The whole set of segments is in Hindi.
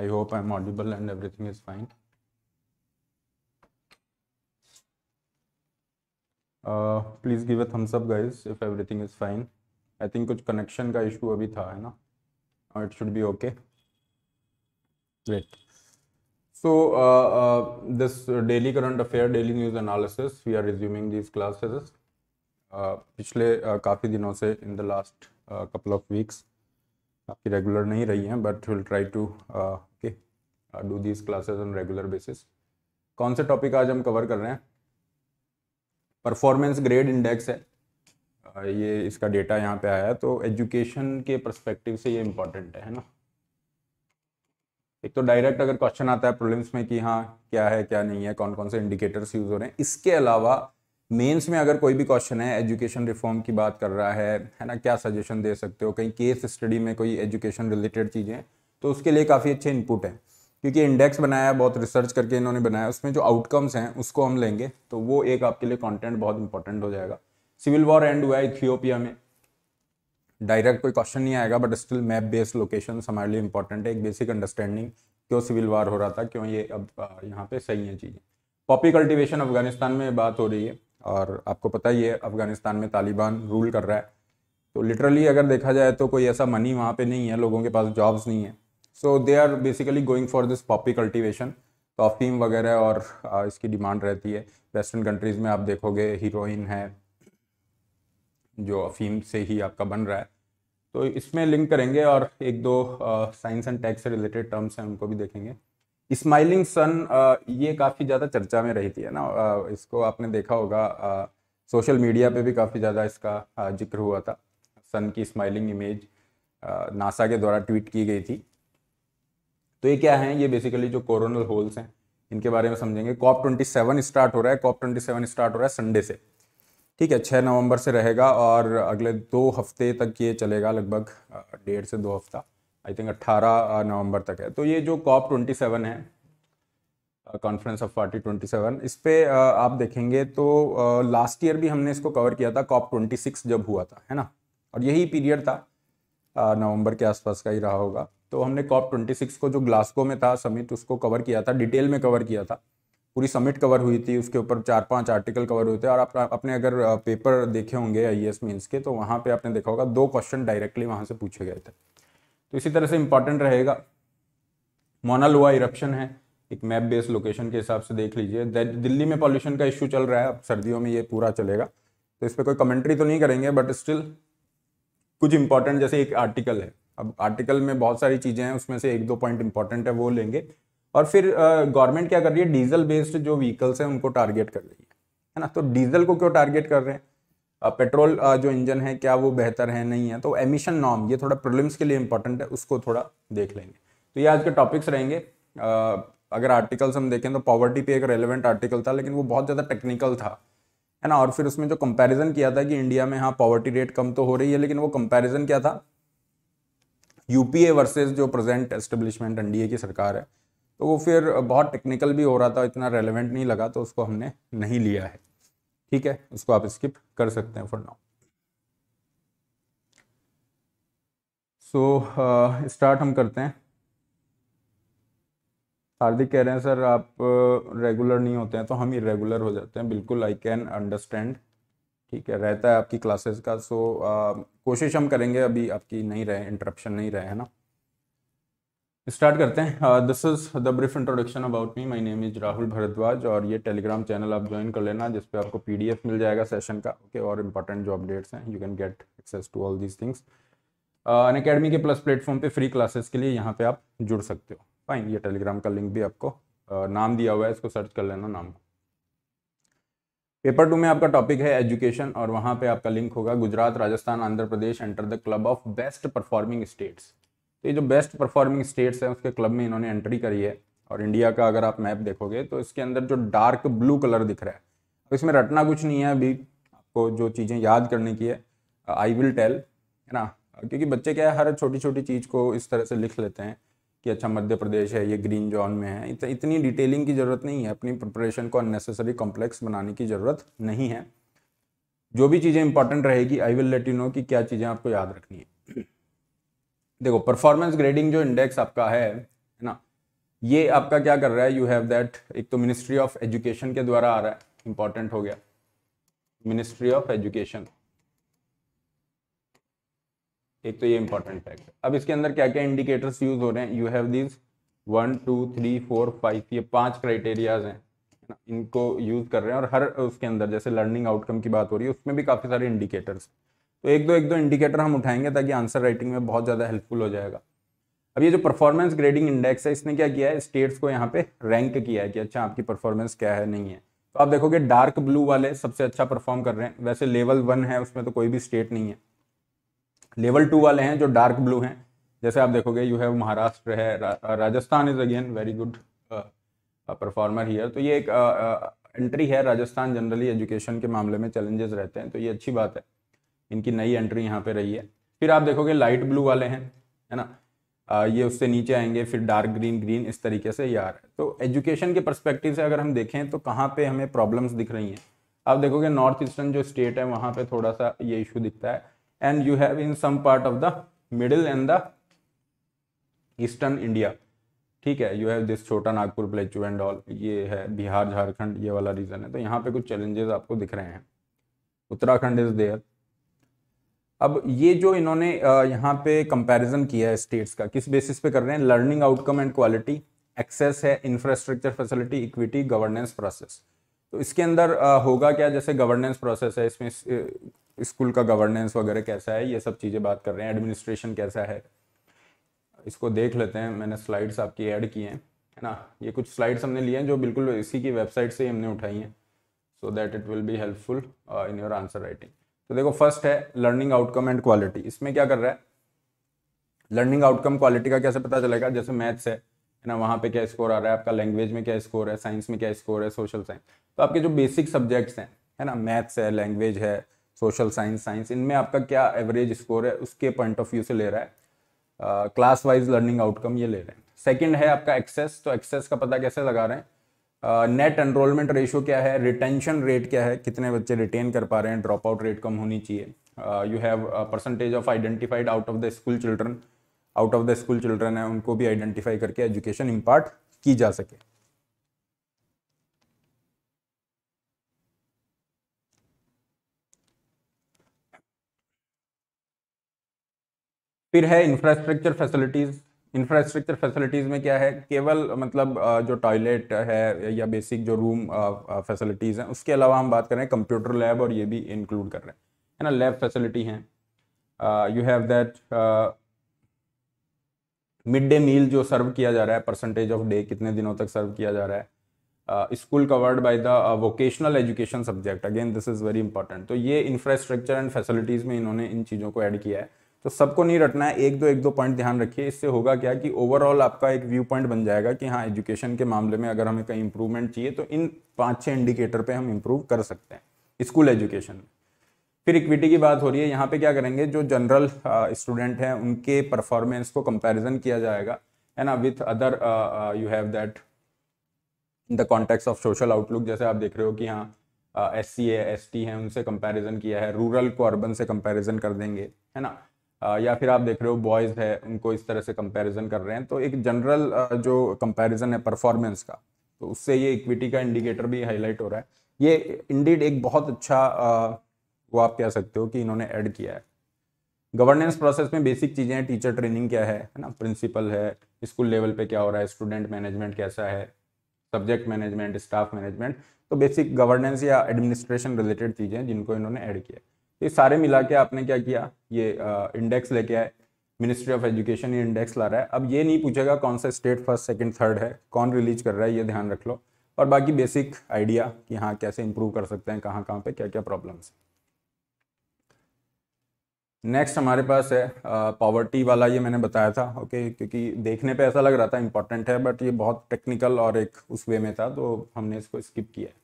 I hope I'm audible and everything is fine. Uh, please give a thumbs up guys if everything is fine. I think कुछ connection का issue अभी था है ना uh, It should be okay. Great. So uh, this daily current affair, daily news analysis, we are resuming these classes. पिछले काफ़ी दिनों से in the last couple of weeks. आपकी रेगुलर नहीं रही हैं but will try to okay do these classes on regular basis कौन से टॉपिक आज हम कवर कर रहे हैं परफॉर्मेंस ग्रेड इंडेक्स है uh, ये इसका डेटा यहाँ पे आया है तो एजुकेशन के परस्पेक्टिव से ये इम्पोर्टेंट है, है ना एक तो डायरेक्ट अगर क्वेश्चन आता है प्रॉब्लम्स में कि हाँ क्या है क्या नहीं है कौन कौन से इंडिकेटर्स यूज हो रहे हैं इसके अलावा मेंस में अगर कोई भी क्वेश्चन है एजुकेशन रिफॉर्म की बात कर रहा है है ना क्या सजेशन दे सकते हो कहीं केस स्टडी में कोई एजुकेशन रिलेटेड चीज़ें तो उसके लिए काफ़ी अच्छे इनपुट हैं क्योंकि इंडेक्स बनाया बहुत रिसर्च करके इन्होंने बनाया उसमें जो आउटकम्स हैं उसको हम लेंगे तो वो एक आपके लिए कॉन्टेंट बहुत इंपॉर्टेंट हो जाएगा सिविल वॉर एंड हुआ है इथियोपिया में डायरेक्ट कोई क्वेश्चन नहीं आएगा but still map based location हमारे लिए इंपॉर्टेंट है एक बेसिक अंडरस्टैंडिंग क्यों सिविल वार हो रहा था क्यों ये अब यहाँ पे सही है चीज़ें पॉपी कल्टीवेशन अफगानिस्तान में बात हो रही है और आपको पता ही है अफ़गानिस्तान में तालिबान रूल कर रहा है तो लिटरली अगर देखा जाए तो कोई ऐसा मनी वहाँ पे नहीं है लोगों के पास जॉब्स नहीं है so they are basically going for this poppy cultivation तो अफीम वगैरह और इसकी डिमांड रहती है वेस्टर्न कंट्रीज़ में आप देखोगे हीरोइन है जो अफीम से ही आपका बन रहा है तो इसमें लिंक करेंगे और एक दो साइंस एंड टेक्स से रिलेटेड टर्म्स हैं उनको भी देखेंगे स्माइलिंग सन uh, ये काफ़ी ज़्यादा चर्चा में रही थी है ना uh, इसको आपने देखा होगा सोशल uh, मीडिया पे भी काफ़ी ज़्यादा इसका जिक्र हुआ था सन की स्माइलिंग इमेज नासा के द्वारा ट्वीट की गई थी तो ये क्या है ये बेसिकली जो कोरोनल होल्स हैं इनके बारे में समझेंगे कॉप ट्वेंटी सेवन स्टार्ट हो रहा है कॉप ट्वेंटी सेवन स्टार्ट हो रहा है संडे से ठीक है छः नवंबर से रहेगा और अगले दो हफ्ते तक ये चलेगा लगभग डेढ़ से दो हफ्ता आई थिंक 18 नवंबर तक है तो ये जो कॉप 27 है कॉन्फ्रेंस ऑफ पार्टी 27 इस पर आप देखेंगे तो लास्ट ईयर भी हमने इसको कवर किया था कॉप 26 जब हुआ था है ना और यही पीरियड था नवंबर के आसपास का ही रहा होगा तो हमने कॉप 26 को जो ग्लास्को में था समिट उसको कवर किया था डिटेल में कवर किया था पूरी समिट कवर हुई थी उसके ऊपर चार पांच आर्टिकल कवर हुए थे और आप अपने अगर पेपर देखे होंगे आई एस मींस के तो वहाँ पे आपने देखा होगा दो क्वेश्चन डायरेक्टली वहाँ से पूछे गए थे तो इसी तरह से इंपॉर्टेंट रहेगा मोनालोआ इरप्शन है एक मैप बेस्ड लोकेशन के हिसाब से देख लीजिए दिल्ली में पॉल्यूशन का इश्यू चल रहा है अब सर्दियों में ये पूरा चलेगा तो इस पर कोई कमेंट्री तो नहीं करेंगे बट स्टिल कुछ इंपॉर्टेंट जैसे एक आर्टिकल है अब आर्टिकल में बहुत सारी चीज़ें हैं उसमें से एक दो पॉइंट इंपॉर्टेंट है वो लेंगे और फिर गवर्नमेंट क्या कर रही है डीजल बेस्ड जो व्हीकल्स हैं उनको टारगेट कर रही है है ना तो डीजल को क्यों टारगेट कर रहे हैं पेट्रोल जो इंजन है क्या वो बेहतर है नहीं है तो एमिशन नॉर्म ये थोड़ा प्रॉब्लम्स के लिए इंपॉर्टेंट है उसको थोड़ा देख लेंगे तो ये आज के टॉपिक्स रहेंगे अगर आर्टिकल्स हम देखें तो पॉवर्टी पे एक रेलिवेंट आर्टिकल था लेकिन वो बहुत ज़्यादा टेक्निकल था है ना और फिर उसमें जो कंपैरिजन किया था कि इंडिया में हाँ पॉवर्टी रेट कम तो हो रही है लेकिन वो कंपैरिजन क्या था यूपीए वर्सेस जो प्रेजेंट एस्टेब्लिशमेंट एनडीए की सरकार है तो वो फिर बहुत टेक्निकल भी हो रहा था इतना रेलिवेंट नहीं लगा तो उसको हमने नहीं लिया है ठीक है उसको आप स्किप कर सकते हैं फॉर नाउ सो स्टार्ट हम करते हैं हार्दिक कह रहे हैं सर आप रेगुलर uh, नहीं होते हैं तो हम इरेगुलर हो जाते हैं बिल्कुल आई कैन अंडरस्टैंड ठीक है रहता है आपकी क्लासेस का सो so, uh, कोशिश हम करेंगे अभी आपकी नहीं रहे इंटरप्शन नहीं रहे है ना स्टार्ट करते हैं this is the brief introduction about me my name is Rahul Bhardwaj और ये टेलीग्राम चैनल आप ज्वाइन कर लेना जिस पे आपको पीडीएफ मिल जाएगा सेशन का ओके okay, और इंपॉर्टेंट जो अपडेट्स हैं you can get access to all these things Unacademy के प्लस प्लेटफॉर्म पे फ्री क्लासेस के लिए यहाँ पे आप जुड़ सकते हो फाइन ये टेलीग्राम का लिंक भी आपको uh, नाम दिया हुआ है इसको सर्च कर लेना नाम पेपर टू में आपका टॉपिक है एजुकेशन और वहाँ पे आपका लिंक होगा Gujarat Rajasthan Andhra Pradesh enter the club of best performing states तो ये जो बेस्ट परफॉर्मिंग स्टेट्स हैं उसके क्लब में इन्होंने एंट्री करी है और इंडिया का अगर आप मैप देखोगे तो इसके अंदर जो डार्क ब्लू कलर दिख रहा है तो इसमें रटना कुछ नहीं है अभी आपको जो चीज़ें याद करने की है आई विल टेल है ना क्योंकि बच्चे क्या है हर छोटी छोटी चीज़ को इस तरह से लिख लेते हैं कि अच्छा मध्य प्रदेश है ये ग्रीन जोन में है इत, इतनी डिटेलिंग की ज़रूरत नहीं है अपनी प्रिपरेशन को अननेसेसरी कॉम्प्लेक्स बनाने की ज़रूरत नहीं है जो भी चीज़ें इंपॉर्टेंट रहेगी I will let you know कि क्या चीज़ें आपको याद रखनी है देखो परफॉर्मेंस ग्रेडिंग जो इंडेक्स आपका है है ना ये आपका क्या कर रहा है यू हैव दैट एक तो मिनिस्ट्री ऑफ एजुकेशन के द्वारा आ रहा है इंपॉर्टेंट हो गया मिनिस्ट्री ऑफ एजुकेशन एक तो ये इंपॉर्टेंट फैक्ट है अब इसके अंदर क्या क्या इंडिकेटर्स यूज हो रहे हैं you have this one two three four five ये पांच क्राइटेरियाज हैं इनको यूज कर रहे हैं और हर उसके अंदर जैसे लर्निंग आउटकम की बात हो रही है उसमें भी काफी सारे इंडिकेटर्स तो एक दो एक दो इंडिकेटर हम उठाएंगे ताकि आंसर राइटिंग में बहुत ज़्यादा हेल्पफुल हो जाएगा अब ये जो परफॉर्मेंस ग्रेडिंग इंडेक्स है इसने क्या किया है स्टेट्स को यहाँ पे रैंक किया है कि अच्छा आपकी परफॉर्मेंस क्या है नहीं है तो आप देखोगे डार्क ब्लू वाले सबसे अच्छा परफॉर्म कर रहे हैं वैसे लेवल वन है उसमें तो कोई भी स्टेट नहीं है लेवल टू वाले हैं जो डार्क ब्लू हैं जैसे आप देखोगे यू हैव महाराष्ट्र है Rajasthan is again very good performer here तो ये एक एंट्री uh, uh, है राजस्थान जनरली एजुकेशन के मामले में चैलेंजेस रहते हैं तो ये अच्छी बात है इनकी नई एंट्री यहाँ पे रही है फिर आप देखोगे लाइट ब्लू वाले हैं है ना आ, ये उससे नीचे आएंगे फिर डार्क ग्रीन ग्रीन इस तरीके से यार तो एजुकेशन के परस्पेक्टिव से अगर हम देखें तो कहाँ पे हमें प्रॉब्लम्स दिख रही हैं आप देखोगे नॉर्थ ईस्टर्न जो स्टेट है वहाँ पे थोड़ा सा ये इशू दिखता है and you have in some part of the middle and the eastern India ठीक है यू हैव दिस छोटा नागपुर प्लेचू एंड ऑल ये है बिहार झारखंड ये वाला रीजन है तो यहाँ पे कुछ चैलेंजेस आपको दिख रहे हैं उत्तराखंड इज देयर अब ये जो इन्होंने यहाँ पे कंपैरिजन किया है स्टेट्स का किस बेसिस पे कर रहे हैं learning outcome and quality access है infrastructure facility equity governance process तो इसके अंदर होगा क्या जैसे गवर्नेंस प्रोसेस है इसमें स्कूल का गवर्नेंस वगैरह कैसा है ये सब चीज़ें बात कर रहे हैं एडमिनिस्ट्रेशन कैसा है इसको देख लेते हैं मैंने स्लाइड्स आपकी ऐड किए हैं है ना ये कुछ स्लाइड्स हमने लिए हैं जो बिल्कुल इसी की वेबसाइट से ही हमने उठाई हैं so that it will be helpful in your answer writing तो देखो फर्स्ट है लर्निंग आउटकम एंड क्वालिटी इसमें क्या कर रहा है लर्निंग आउटकम क्वालिटी का कैसे पता चलेगा जैसे मैथ्स है है ना वहाँ पे क्या स्कोर आ रहा है आपका लैंग्वेज में क्या स्कोर है साइंस में क्या स्कोर है सोशल साइंस तो आपके जो बेसिक सब्जेक्ट्स हैं है ना मैथ्स है लैंग्वेज है सोशल साइंस साइंस इनमें आपका क्या एवरेज स्कोर है उसके पॉइंट ऑफ व्यू से ले रहा है क्लास वाइज लर्निंग आउटकम ये ले रहे हैं सेकेंड है आपका एक्सेस तो एक्सेस का पता कैसे लगा रहे हैं नेट एनरोलमेंट रेशो क्या है रिटेंशन रेट क्या है कितने बच्चे रिटेन कर पा रहे हैं ड्रॉप आउट रेट कम होनी चाहिए you have percentage of identified out of the school children out of the school children है उनको भी आइडेंटिफाई करके एजुकेशन इम्पार्ट की जा सके फिर है इंफ्रास्ट्रक्चर फैसिलिटीज़ इंफ्रास्ट्रक्चर फैसिलिटीज़ में क्या है केवल मतलब जो टॉयलेट है या बेसिक जो रूम फैसिलिटीज़ हैं उसके अलावा हम बात कर रहे हैं कंप्यूटर लैब और ये भी इंक्लूड कर रहे हैं है ना लैब फैसिलिटी हैं you have that mid day meal जो सर्व किया जा रहा है परसेंटेज ऑफ डे कितने दिनों तक सर्व किया जा रहा है school covered by the vocational education subject again this is very important तो ये इंफ्रास्ट्रक्चर एंड फैसिलिटीज़ में इन्होंने इन चीज़ों को ऐड किया है तो सबको नहीं रटना है एक दो एक दो पॉइंट ध्यान रखिए इससे होगा क्या कि ओवरऑल आपका एक व्यू पॉइंट बन जाएगा कि हाँ एजुकेशन के मामले में अगर हमें कहीं इंप्रूवमेंट चाहिए तो इन पाँच छः इंडिकेटर पे हम इंप्रूव कर सकते हैं स्कूल एजुकेशन में फिर इक्विटी की बात हो रही है यहाँ पे क्या करेंगे जो जनरल स्टूडेंट हैं उनके परफॉर्मेंस को कंपेरिजन किया जाएगा है ना with other you have that in the context of social outlook जैसे आप देख रहे हो कि हाँ एस सी है एस टी है उनसे कंपेरिजन किया है रूरल को अर्बन से कंपेरिजन कर देंगे है ना या फिर आप देख रहे हो बॉयज़ है उनको इस तरह से कंपैरिजन कर रहे हैं तो एक जनरल जो कंपैरिजन है परफॉर्मेंस का तो उससे ये इक्विटी का इंडिकेटर भी हाईलाइट हो रहा है ये इंडीड एक बहुत अच्छा वो आप कह सकते हो कि इन्होंने ऐड किया है गवर्नेंस प्रोसेस में बेसिक चीज़ें हैं टीचर ट्रेनिंग क्या है है ना प्रिंसिपल है स्कूल लेवल पे क्या हो रहा है स्टूडेंट मैनेजमेंट कैसा है सब्जेक्ट मैनेजमेंट स्टाफ मैनेजमेंट तो बेसिक गवर्नेंस या एडमिनिस्ट्रेशन रिलेटेड चीज़ें जिनको इन्होंने ऐड किया है ये सारे मिला के आपने क्या किया ये इंडेक्स लेके आए मिनिस्ट्री ऑफ एजुकेशन ये इंडेक्स ला रहा है अब ये नहीं पूछेगा कौन सा स्टेट फर्स्ट सेकंड थर्ड है कौन रिलीज कर रहा है ये ध्यान रख लो और बाकी बेसिक आइडिया कि हाँ कैसे इंप्रूव कर सकते हैं कहाँ कहाँ पे क्या क्या प्रॉब्लम्स नेक्स्ट हमारे पास है पॉवर्टी वाला ये मैंने बताया था ओके क्योंकि देखने पे ऐसा लग रहा था इंपॉर्टेंट है बट ये बहुत टेक्निकल और एक उस वे में था तो हमने इसको स्किप किया है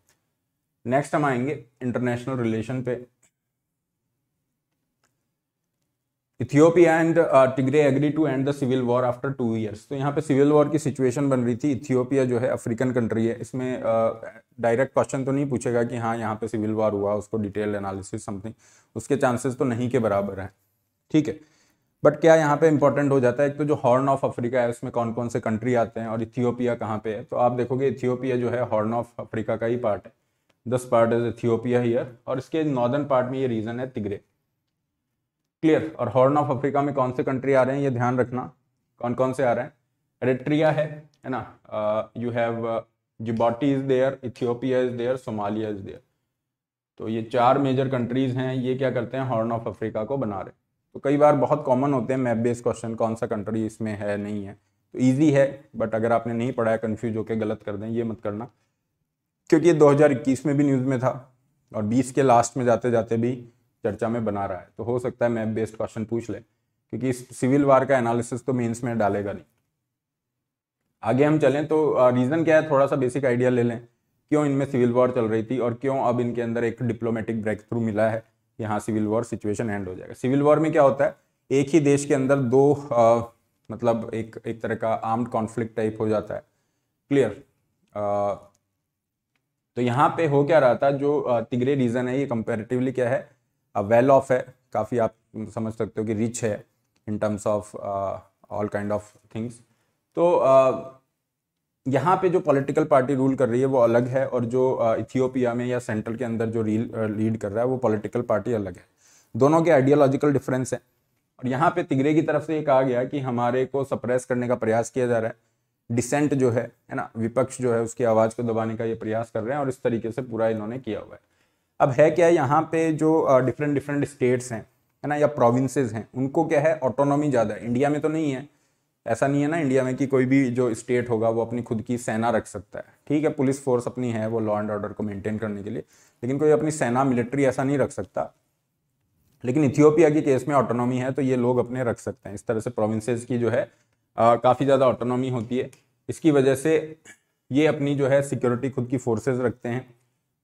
नेक्स्ट हम आएंगे इंटरनेशनल रिलेशन पे Ethiopia and Tigray agree to end the civil war after two years तो यहाँ पे सिविल वॉर की सिचुएशन बन रही थी इथियोपिया जो है अफ्रीकन कंट्री है इसमें डायरेक्ट uh, क्वेश्चन तो नहीं पूछेगा कि हाँ यहाँ पे सिविल वॉर हुआ उसको डिटेल एनालिसिस समथिंग उसके चांसेस तो नहीं के बराबर हैं ठीक है बट क्या यहाँ पे इंपॉर्टेंट हो जाता है एक तो जो हॉर्न ऑफ अफ्रीका है उसमें कौन कौन से कंट्री आते हैं और इथियोपिया कहाँ पे है तो आप देखोगे इथियोपिया जो है हॉर्न ऑफ अफ्रीका का ही पार्ट है दस पार्ट इज इथियोपिया हियर और इसके नॉर्दर्न पार्ट में ये रीजन है तिग्रे क्लियर और हॉर्न ऑफ अफ्रीका में कौन से कंट्री आ रहे हैं ये ध्यान रखना कौन कौन से आ रहे हैं एरेट्रिया है है ना you have Djibouti is there Ethiopia is there Somalia is there तो ये चार मेजर कंट्रीज हैं ये क्या करते हैं हॉर्न ऑफ अफ्रीका को बना रहे तो कई बार बहुत कॉमन होते हैं मैप बेस्ड क्वेश्चन कौन सा कंट्री इसमें है नहीं है तो ईजी है बट अगर आपने नहीं पढ़ाया कन्फ्यूज होकर गलत कर दें ये मत करना क्योंकि ये दो में भी न्यूज़ में था और 20 के लास्ट में जाते जाते भी चर्चा में बना रहा है तो हो सकता है मैप बेस्ड क्वेश्चन पूछ ले क्योंकि सिविल वार का एनालिसिस तो मेंस में डालेगा नहीं आगे हम चलें तो रीज़न क्या है थोड़ा सा बेसिक आइडिया ले लें क्यों इनमें सिविल वॉर चल रही थी और क्यों अब इनके अंदर एक डिप्लोमेटिक ब्रेक थ्रू मिला है यहाँ सिविल वॉर सिचुएशन एंड हो जाएगा सिविल वॉर में क्या होता है एक ही देश के अंदर दो आ, मतलब एक एक तरह का आर्म्ड कॉन्फ्लिक्ट टाइप हो जाता है क्लियर तो यहाँ पे हो क्या रहा था जो तिगरे रीजन है ये कंपेरेटिवली क्या है वेल ऑफ है काफ़ी आप समझ सकते हो कि रिच है in terms of all kind of things तो uh, यहाँ पे जो पॉलिटिकल पार्टी रूल कर रही है वो अलग है और जो इथियोपिया uh, में या सेंट्रल के अंदर जो रील लीड uh, कर रहा है वो पॉलिटिकल पार्टी अलग है दोनों के आइडियोलॉजिकल डिफरेंस है और यहाँ पे तिगरे की तरफ से ये कहा गया कि हमारे को सप्रेस करने का प्रयास किया जा रहा है डिसेंट जो है है ना विपक्ष जो है उसकी आवाज़ को दबाने का ये प्रयास कर रहे हैं और इस तरीके से पूरा इन्होंने किया हुआ है अब है क्या है यहाँ पे जो डिफरेंट डिफरेंट स्टेट्स हैं है ना या प्रोविंसेस हैं उनको क्या है ऑटोनॉमी ज़्यादा है इंडिया में तो नहीं है ऐसा नहीं है ना इंडिया में कि कोई भी जो स्टेट होगा वो अपनी खुद की सेना रख सकता है ठीक है पुलिस फोर्स अपनी है वो लॉ एंड ऑर्डर को मेनटेन करने के लिए लेकिन कोई अपनी सेना मिलिट्री ऐसा नहीं रख सकता लेकिन इथियोपिया के केस में ऑटोनॉमी है तो ये लोग अपने रख सकते हैं इस तरह से प्रोविंसेस की जो है काफ़ी ज़्यादा ऑटोनॉमी होती है इसकी वजह से ये अपनी जो है सिक्योरिटी खुद की फोर्सेज रखते हैं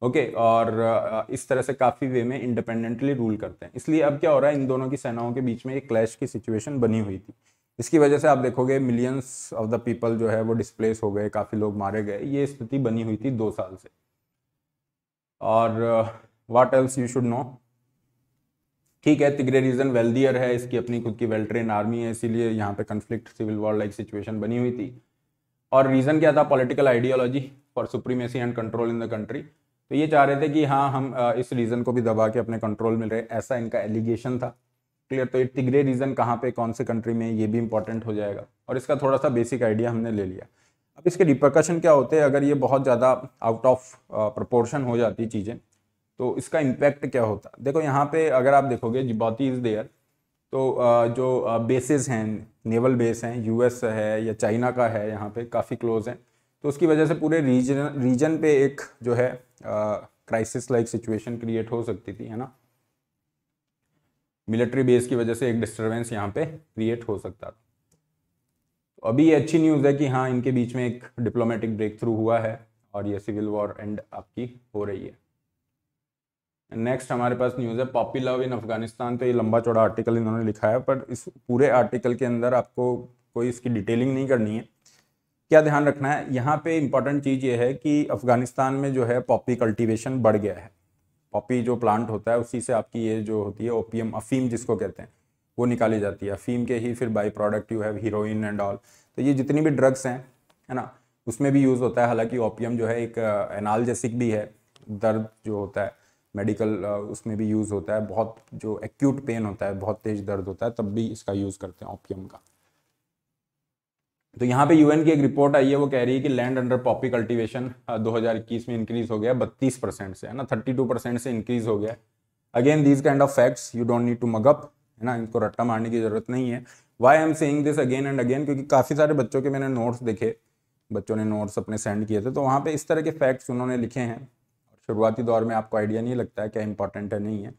ओके okay, और इस तरह से काफ़ी वे में इंडिपेंडेंटली रूल करते हैं इसलिए अब क्या हो रहा है इन दोनों की सेनाओं के बीच में एक क्लैश की सिचुएशन बनी हुई थी इसकी वजह से आप देखोगे मिलियंस ऑफ द पीपल जो है वो डिस्प्लेस हो गए काफ़ी लोग मारे गए ये स्थिति बनी हुई थी दो साल से और what else you should know ठीक है तिगरे रीजन वेल्दियर है इसकी अपनी खुद की वेल ट्रेन आर्मी है इसीलिए यहाँ पे conflict civil war like situation बनी हुई थी और रीज़न क्या था political ideology for supremacy and control in the country तो ये चाह रहे थे कि हाँ हम इस रीजन को भी दबा के अपने कंट्रोल में रहे ऐसा इनका एलिगेशन था क्लियर तो ये तिगरे रीजन कहाँ पे कौन से कंट्री में ये भी इंपॉर्टेंट हो जाएगा और इसका थोड़ा सा बेसिक आइडिया हमने ले लिया अब इसके रिप्रकशन क्या होते हैं अगर ये बहुत ज़्यादा आउट ऑफ प्रपोर्शन हो जाती चीज़ें तो इसका इम्पैक्ट क्या होता देखो यहाँ पे अगर आप देखोगे जिबाती इज़ देयर तो जो बेस हैं नेवल बेस हैं यूएस है या चाइना का है यहाँ पे काफ़ी क्लोज है तो उसकी वजह से पूरे रीजन रीजन पे एक जो है क्राइसिस लाइक सिचुएशन क्रिएट हो सकती थी है ना मिलिट्री बेस की वजह से एक डिस्टरबेंस यहाँ पे क्रिएट हो सकता था तो अभी ये अच्छी न्यूज़ है कि हाँ इनके बीच में एक डिप्लोमेटिक ब्रेक थ्रू हुआ है और ये सिविल वॉर एंड आपकी हो रही है नेक्स्ट हमारे पास न्यूज़ है पॉपी लव इन अफगानिस्तान तो ये लंबा चौड़ा आर्टिकल इन्होंने लिखा है पर इस पूरे आर्टिकल के अंदर आपको कोई इसकी डिटेलिंग नहीं करनी है क्या ध्यान रखना है यहाँ पे इम्पॉर्टेंट चीज़ ये है कि अफ़गानिस्तान में जो है पॉपी कल्टीवेशन बढ़ गया है पॉपी जो प्लांट होता है उसी से आपकी ये जो होती है ओपीएम अफीम जिसको कहते हैं वो निकाली जाती है अफीम के ही फिर by product you have heroin and all तो ये जितनी भी ड्रग्स हैं है ना उसमें भी यूज़ होता है हालांकि ओपीएम जो है एक एनालजेसिक uh, भी है दर्द जो होता है मेडिकल uh, उसमें भी यूज़ होता है बहुत जो एक्यूट पेन होता है बहुत तेज़ दर्द होता है तब भी इसका यूज़ करते हैं ओपीएम का तो यहाँ पे यूएन की एक रिपोर्ट आई है वो कह रही है कि लैंड अंडर पॉपी कल्टीवेशन 2021 में इंक्रीज हो गया 32 परसेंट से है ना 32 परसेंट से इंक्रीज हो गया again these kind of facts you don't need to mug up है ना इनको रट्टा मारने की जरूरत नहीं है why am saying this again and again क्योंकि काफ़ी सारे बच्चों के मैंने नोट्स देखे बच्चों ने नोट्स अपने सेंड किए थे तो वहाँ पर इस तरह के फैक्ट्स उन्होंने लिखे हैं शुरुआती दौर में आपको आइडिया नहीं लगता है क्या इंपॉर्टेंट है नहीं है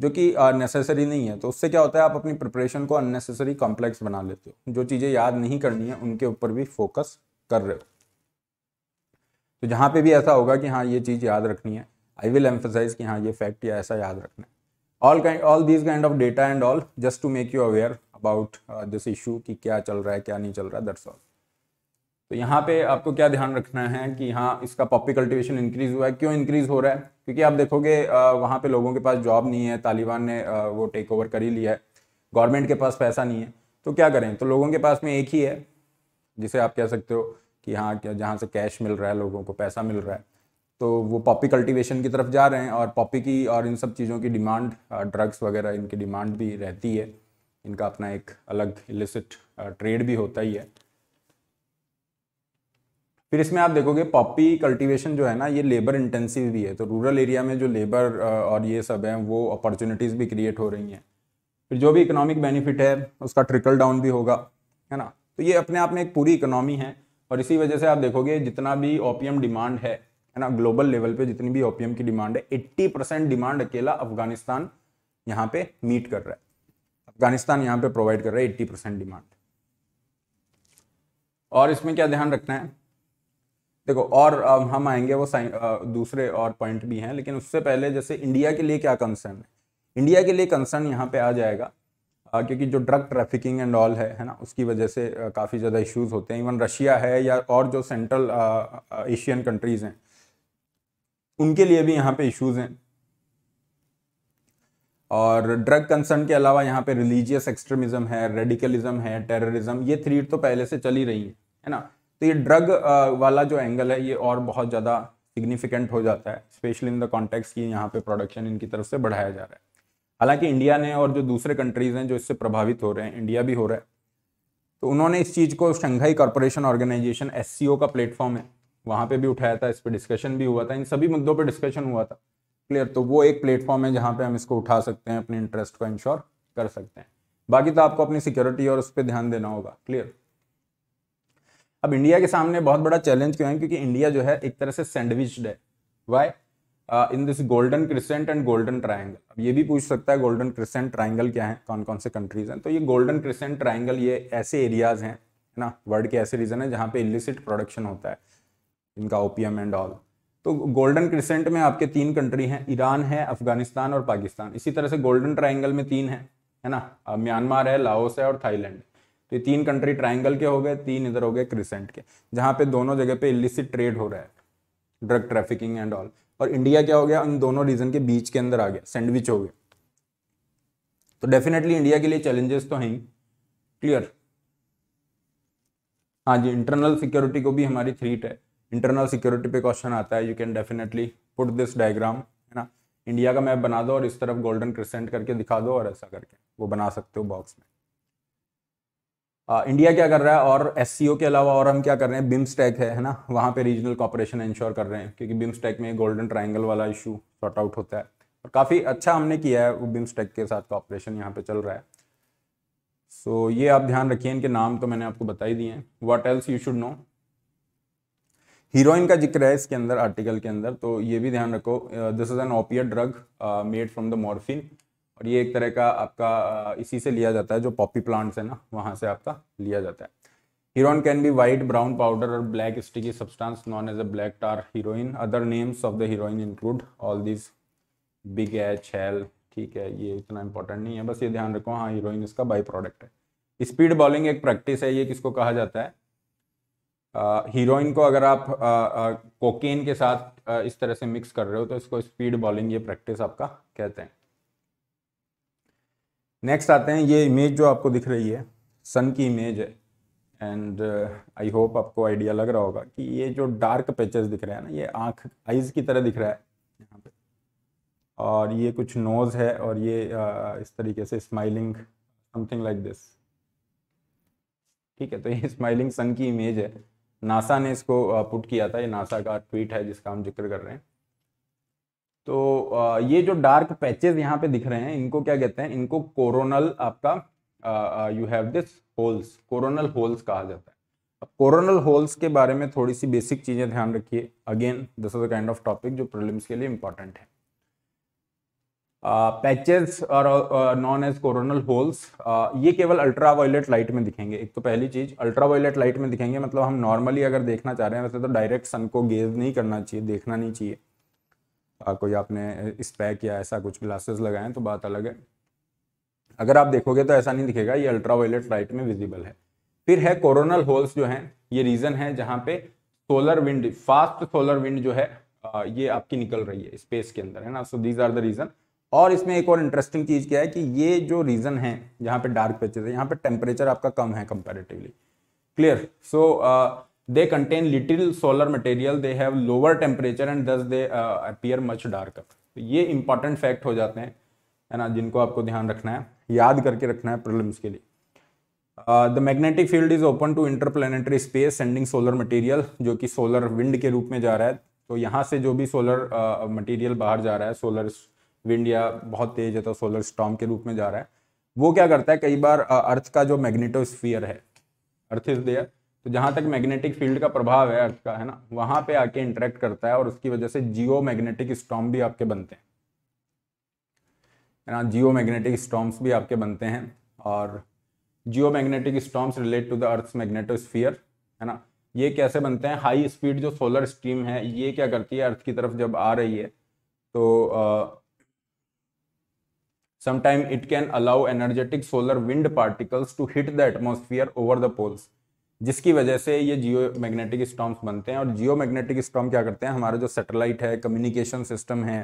जो कि नेसेसरी नहीं है तो उससे क्या होता है आप अपनी प्रिपरेशन को अननेसेसरी कॉम्प्लेक्स बना लेते हो जो चीज़ें याद नहीं करनी है उनके ऊपर भी फोकस कर रहे हो तो जहाँ पे भी ऐसा होगा कि हाँ ये चीज़ याद रखनी है आई विल एम्फोसाइज कि हाँ ये फैक्ट या ऐसा याद रखना है all kind all this kind of data and all just to make you aware about this issue कि क्या चल रहा है क्या नहीं चल रहा है दैट्स ऑल तो यहाँ पे आपको क्या ध्यान रखना है कि हाँ इसका पॉपी कल्टिवेशन इंक्रीज हुआ है क्यों इंक्रीज हो रहा है क्योंकि आप देखोगे वहाँ पे लोगों के पास जॉब नहीं है तालिबान ने वो टेक ओवर कर ही लिया है गवर्नमेंट के पास पैसा नहीं है तो क्या करें तो लोगों के पास में एक ही है जिसे आप कह सकते हो कि हाँ क्या जहाँ से कैश मिल रहा है लोगों को पैसा मिल रहा है तो वो पॉपी कल्टिवेशन की तरफ जा रहे हैं और पॉपी की और इन सब चीज़ों की डिमांड ड्रग्स वगैरह इनकी डिमांड भी रहती है इनका अपना एक अलग इलिसिट ट्रेड भी होता ही है फिर इसमें आप देखोगे पॉपी कल्टीवेशन जो है ना ये लेबर इंटेंसिव भी है तो रूरल एरिया में जो लेबर और ये सब हैं वो अपॉर्चुनिटीज़ भी क्रिएट हो रही हैं फिर जो भी इकोनॉमिक बेनिफिट है उसका ट्रिकल डाउन भी होगा है ना तो ये अपने आप में एक पूरी इकोनॉमी है और इसी वजह से आप देखोगे जितना भी ओपीएम डिमांड है है ना ग्लोबल लेवल पे जितनी भी ओपीएम की डिमांड है एट्टी परसेंट डिमांड अकेला अफगानिस्तान यहाँ पे मीट कर रहा है अफगानिस्तान यहाँ पे प्रोवाइड कर रहा है एट्टी परसेंट डिमांड और इसमें क्या ध्यान रखना है देखो और हम आएंगे वो दूसरे और पॉइंट भी हैं लेकिन उससे पहले जैसे इंडिया के लिए क्या कंसर्न है इंडिया के लिए कंसर्न यहाँ पे आ जाएगा क्योंकि जो ड्रग ट्रैफिकिंग एंड ऑल है है ना उसकी वजह से काफ़ी ज़्यादा इश्यूज होते हैं इवन रशिया है या और जो सेंट्रल एशियन कंट्रीज़ हैं उनके लिए भी यहाँ पे इश्यूज हैं और ड्रग कंसर्न के अलावा यहाँ पे रिलीजियस एक्सट्रीमिज्म है रेडिकलिज्म है टेररिज्म ये थ्री तो पहले से चली रही है है ना तो ये ड्रग uh, वाला जो एंगल है ये और बहुत ज़्यादा सिग्निफिकेंट हो जाता है स्पेशली इन द कॉन्टेक्स की यहाँ पे प्रोडक्शन इनकी तरफ से बढ़ाया जा रहा है हालांकि इंडिया ने और जो दूसरे कंट्रीज़ हैं जो इससे प्रभावित हो रहे हैं इंडिया भी हो रहा है तो उन्होंने इस चीज़ को शंघाई कॉरपोरेशन ऑर्गेनाइजेशन एस का प्लेटफॉर्म है वहाँ पर भी उठाया था इस पर डिस्कशन भी हुआ था इन सभी मुद्दों पर डिस्कशन हुआ था क्लियर तो वो एक प्लेटफॉर्म है जहाँ पर हम इसको उठा सकते हैं अपने इंटरेस्ट को इंश्योर कर सकते हैं बाकी तो आपको अपनी सिक्योरिटी और उस पर ध्यान देना होगा क्लियर अब इंडिया के सामने बहुत बड़ा चैलेंज क्यों है क्योंकि इंडिया जो है एक तरह से सैंडविच्ड है why in this golden crescent and golden triangle अब ये भी पूछ सकता है गोल्डन क्रिसेंट ट्राइंगल क्या है कौन कौन से कंट्रीज हैं तो ये गोल्डन क्रिसेंट ट्राइंगल ये ऐसे एरियाज हैं है ना वर्ल्ड के ऐसे रीजन है जहाँ पे इलिसिट प्रोडक्शन होता है इनका ओपीएम एंड ऑल तो गोल्डन क्रिसेंट में आपके तीन कंट्री हैं ईरान है अफगानिस्तान और पाकिस्तान इसी तरह से गोल्डन ट्राइंगल में तीन है है ना म्यांमार uh, है लाओस है और थाईलैंड तो तीन कंट्री ट्राइंगल के हो गए तीन इधर हो गए क्रिसेंट के जहाँ पे दोनों जगह पे इलिसिट ट्रेड हो रहा है ड्रग ट्रैफिकिंग एंड ऑल और इंडिया क्या हो गया उन दोनों रीजन के बीच के अंदर आ गया सैंडविच हो गया तो डेफिनेटली इंडिया के लिए चैलेंजेस तो हैं क्लियर हाँ जी इंटरनल सिक्योरिटी को भी हमारी थ्रीट है इंटरनल सिक्योरिटी पे क्वेश्चन आता है you can definitely put this diagram है ना इंडिया का मैप बना दो और इस तरफ गोल्डन क्रिसेंट करके दिखा दो और ऐसा करके वो बना सकते हो बॉक्स में इंडिया क्या कर रहा है और एस के अलावा और हम क्या कर रहे हैं बिम्सटैक है है ना वहाँ पे रीजनल कॉपरेशन इंश्योर कर रहे हैं क्योंकि बिम्सटैक में गोल्डन ट्राइंगल वाला इशू सॉर्ट आउट होता है और काफ़ी अच्छा हमने किया है वो बिम्सटैक के साथ कॉपरेशन यहाँ पे चल रहा है सो so, ये आप ध्यान रखिए इनके नाम तो मैंने आपको बता ही दिए हैं else you should know heroin का जिक्र है इसके अंदर आर्टिकल के अंदर तो ये भी ध्यान रखो this is an opiate drug made from the morphine और ये एक तरह का आपका इसी से लिया जाता है जो पॉपी प्लांट्स है ना वहाँ से आपका लिया जाता है heroin can be white brown powder और black sticky substance known as a black tar heroin other names of the heroin include all this big H hell ठीक है ये इतना इंपॉर्टेंट नहीं है बस ये ध्यान रखो हाँ हीरोइन इसका बाई प्रोडक्ट है स्पीड बॉलिंग एक प्रैक्टिस है ये किसको कहा जाता है हीरोइन को अगर आप कोकेन के साथ आ, इस तरह से मिक्स कर रहे हो तो इसको स्पीड बॉलिंग ये प्रैक्टिस आपका कहते हैं नेक्स्ट आते हैं ये इमेज जो आपको दिख रही है सन की इमेज है एंड आई होप आपको आइडिया लग रहा होगा कि ये जो डार्क पैचेस दिख रहे हैं ना ये आँख आइज की तरह दिख रहा है यहाँ पे और ये कुछ नोज़ है और ये आ, uh, इस तरीके से स्माइलिंग समथिंग लाइक दिस ठीक है तो ये स्माइलिंग सन की इमेज है नासा ने इसको पुट uh, किया था ये नासा का ट्वीट है जिसका हम जिक्र कर रहे हैं तो ये जो डार्क पैचेज यहाँ पे दिख रहे हैं इनको क्या कहते हैं इनको कोरोनल आपका you have this holes coronal holes कहा जाता है अब कोरोनल होल्स के बारे में थोड़ी सी बेसिक चीज़ें ध्यान रखिए again this is a kind of topic जो प्रॉब्लम्स के लिए इंपॉर्टेंट है पैचेस और नॉन एज कोरोनल होल्स ये केवल अल्ट्रा वायलेट लाइट में दिखेंगे एक तो पहली चीज अल्ट्रा वायलेट लाइट में दिखेंगे मतलब हम नॉर्मली अगर देखना चाह रहे हैं वैसे तो डायरेक्ट सन को गेज नहीं करना चाहिए देखना नहीं चाहिए कोई आपने स्पैक या ऐसा कुछ ग्लासेस लगाए तो बात अलग है अगर आप देखोगे तो ऐसा नहीं दिखेगा ये अल्ट्रा वायलेट लाइट में विजिबल है फिर है कोरोनल होल्स जो हैं ये रीजन है जहाँ पे solar wind fast solar wind जो है ये आपकी निकल रही है स्पेस के अंदर है ना so these are the region और इसमें एक और इंटरेस्टिंग चीज़ क्या है कि ये जो रीजन है जहाँ पे डार्क पैचेज है यहाँ पे टेम्परेचर आपका कम है comparatively clear so so, uh, they contain little solar material they have lower temperature and thus they appear much dark तो ये इंपॉर्टेंट फैक्ट हो जाते हैं है ना जिनको आपको ध्यान रखना है याद करके रखना है प्रॉब्लम्स के लिए the magnetic field is open to interplanetary space sending solar material जो कि सोलर विंड के रूप में जा रहा है तो यहाँ से जो भी सोलर मटेरियल uh, बाहर जा रहा है सोलर विंड या बहुत तेज है तो सोलर स्टॉम के रूप में जा रहा है वो क्या करता है कई बार अर्थ uh, का जो मैग्नेटोस्फियर है अर्थ इज देयर तो जहाँ तक मैग्नेटिक फील्ड का प्रभाव है अर्थ का है ना वहाँ पे आके इंटरेक्ट करता है और उसकी वजह से जियो मैग्नेटिक स्टॉम भी आपके बनते हैं है ना जियो मैग्नेटिक स्टॉम्स भी आपके बनते हैं और geomagnetic storms relate to the earth magnetosphere है ना ये कैसे बनते हैं हाई स्पीड जो सोलर स्टीम है ये क्या करती है अर्थ की तरफ जब आ रही है तो sometime it can allow energetic solar wind particles to hit the atmosphere over the poles जिसकी वजह से ये जियो मैग्नेटिक स्टॉम्स बनते हैं और जियो मैग्नेटिक स्टॉम क्या करते हैं हमारा जो सेटेलाइट है कम्युनिकेशन सिस्टम है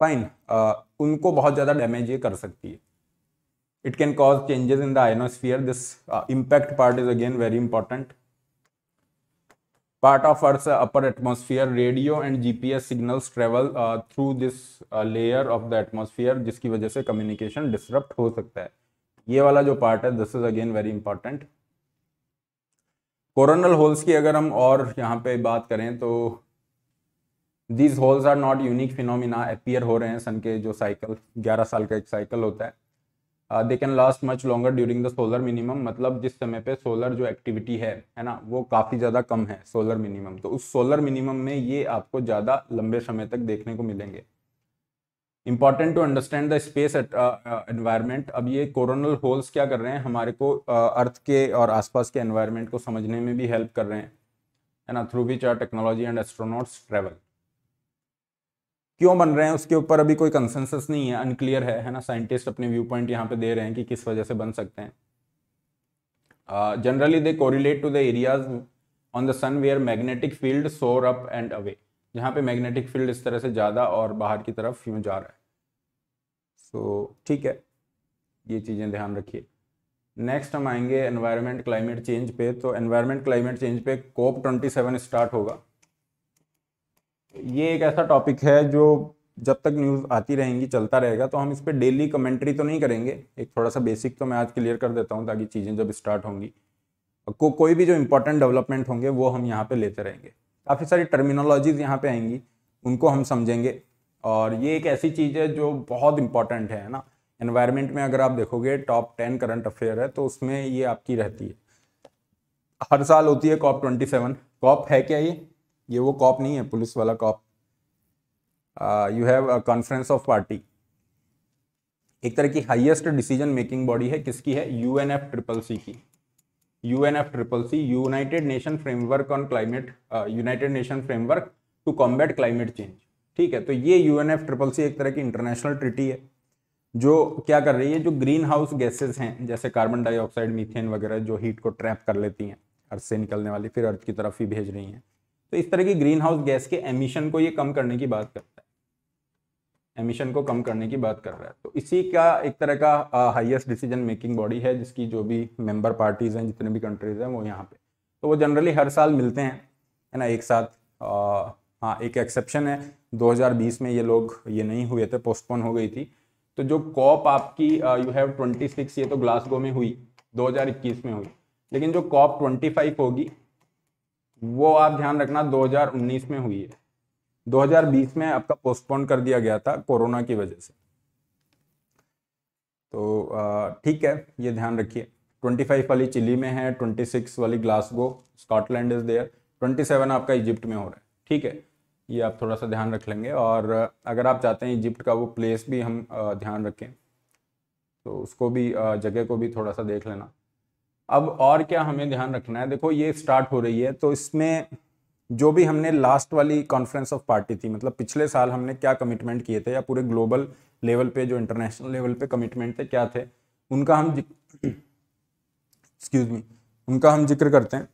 फाइन उनको बहुत ज़्यादा डैमेज ये कर सकती है it can cause changes in the ionosphere this impact part is again very important part of earth upper atmosphere radio and G P S signals travel through this layer of the atmosphere, जिसकी वजह से कम्युनिकेशन डिस्टर्ब हो सकता है ये वाला जो पार्ट है this is again very important coronal holes की अगर हम और यहाँ पे बात करें तो these holes are not unique phenomena appear हो रहे हैं सन के जो साइकिल 11 साल का एक साइकिल होता है they can last much longer during the solar minimum मतलब जिस समय पे सोलर जो एक्टिविटी है है ना वो काफ़ी ज़्यादा कम है सोलर मिनिमम तो उस सोलर मिनिमम में ये आपको ज़्यादा लंबे समय तक देखने को मिलेंगे important to understand the space environment अब ये कोरोनल होल्स क्या कर रहे हैं हमारे को अर्थ uh, के और आसपास के एनवायरनमेंट को समझने में भी हेल्प कर रहे हैं है ना through which our technology and astronauts travel क्यों बन रहे हैं उसके ऊपर अभी कोई कंसेंसस नहीं है अनक्लियर है है ना साइंटिस्ट अपने व्यू पॉइंट यहाँ पे दे रहे हैं कि किस वजह से बन सकते हैं generally they correlate to the areas on the sun where magnetic field soar up and away यहाँ पे मैग्नेटिक फील्ड इस तरह से ज़्यादा और बाहर की तरफ यूँ जा रहा है सो so, ठीक है ये चीज़ें ध्यान रखिए नेक्स्ट हम आएंगे एनवायरनमेंट क्लाइमेट चेंज पे तो एनवायरनमेंट क्लाइमेट चेंज पे कोप ट्वेंटी सेवन स्टार्ट होगा ये एक ऐसा टॉपिक है जो जब तक न्यूज़ आती रहेंगी चलता रहेगा तो हम इस पर डेली कमेंट्री तो नहीं करेंगे एक थोड़ा सा बेसिक तो मैं आज क्लियर कर देता हूँ ताकि चीज़ें जब स्टार्ट होंगी को कोई भी जो इम्पोर्टेंट डेवलपमेंट होंगे वो हम यहाँ पे लेते रहेंगे काफ़ी सारी टर्मिनोलॉजीज़ यहाँ पे आएंगी उनको हम समझेंगे और ये एक ऐसी चीज़ है जो बहुत इंपॉर्टेंट है ना एनवायरनमेंट में अगर आप देखोगे टॉप टेन करंट अफेयर है तो उसमें ये आपकी रहती है हर साल होती है कॉप ट्वेंटी सेवन कॉप है क्या ये ये वो कॉप नहीं है पुलिस वाला COP you have a conference of party एक तरह की हाईएस्ट डिसीजन मेकिंग बॉडी है किसकी है U N F triple C की F triple C United Nation framework on climate United Nation framework to combat climate change ठीक है तो ये U N F triple C एक तरह की इंटरनेशनल ट्रिटी है जो क्या कर रही है जो ग्रीन हाउस गैसेज हैं जैसे कार्बन डाइऑक्साइड मीथेन वगैरह जो हीट को ट्रैप कर लेती हैं अर्थ से निकलने वाली फिर अर्थ की तरफ ही भेज रही हैं तो इस तरह की ग्रीन हाउस गैस के एमिशन को ये कम करने की बात करता है एमिशन को कम करने की बात कर रहा है तो इसी का एक तरह का हाईएस्ट डिसीजन मेकिंग बॉडी है जिसकी जो भी मेंबर पार्टीज़ हैं जितने भी कंट्रीज़ हैं वो यहाँ पे तो वो जनरली हर साल मिलते हैं है ना एक साथ हाँ एक एक्सेप्शन है 2020 में ये लोग ये नहीं हुए थे पोस्टपोन हो गई थी तो जो कॉप आपकी यू हैव सिक्स ये तो ग्लासगो में हुई दो में हुई लेकिन जो कॉप ट्वेंटी होगी वो आप ध्यान रखना दो में हुई है 2020 में आपका पोस्टपोन कर दिया गया था कोरोना की वजह से तो ठीक है ये ध्यान रखिए 25 वाली चिली में है 26 वाली ग्लासगो स्कॉटलैंड इज देयर 27 आपका इजिप्ट में हो रहा है ठीक है ये आप थोड़ा सा ध्यान रख लेंगे और अगर आप चाहते हैं इजिप्ट का वो प्लेस भी हम ध्यान रखें तो उसको भी जगह को भी थोड़ा सा देख लेना अब और क्या हमें ध्यान रखना है देखो ये स्टार्ट हो रही है तो इसमें जो भी हमने लास्ट वाली कॉन्फ्रेंस ऑफ पार्टी थी मतलब पिछले साल हमने क्या कमिटमेंट किए थे या पूरे ग्लोबल लेवल पे जो इंटरनेशनल लेवल पे कमिटमेंट थे क्या थे उनका हम एक्सक्यूज मी उनका हम जिक्र करते हैं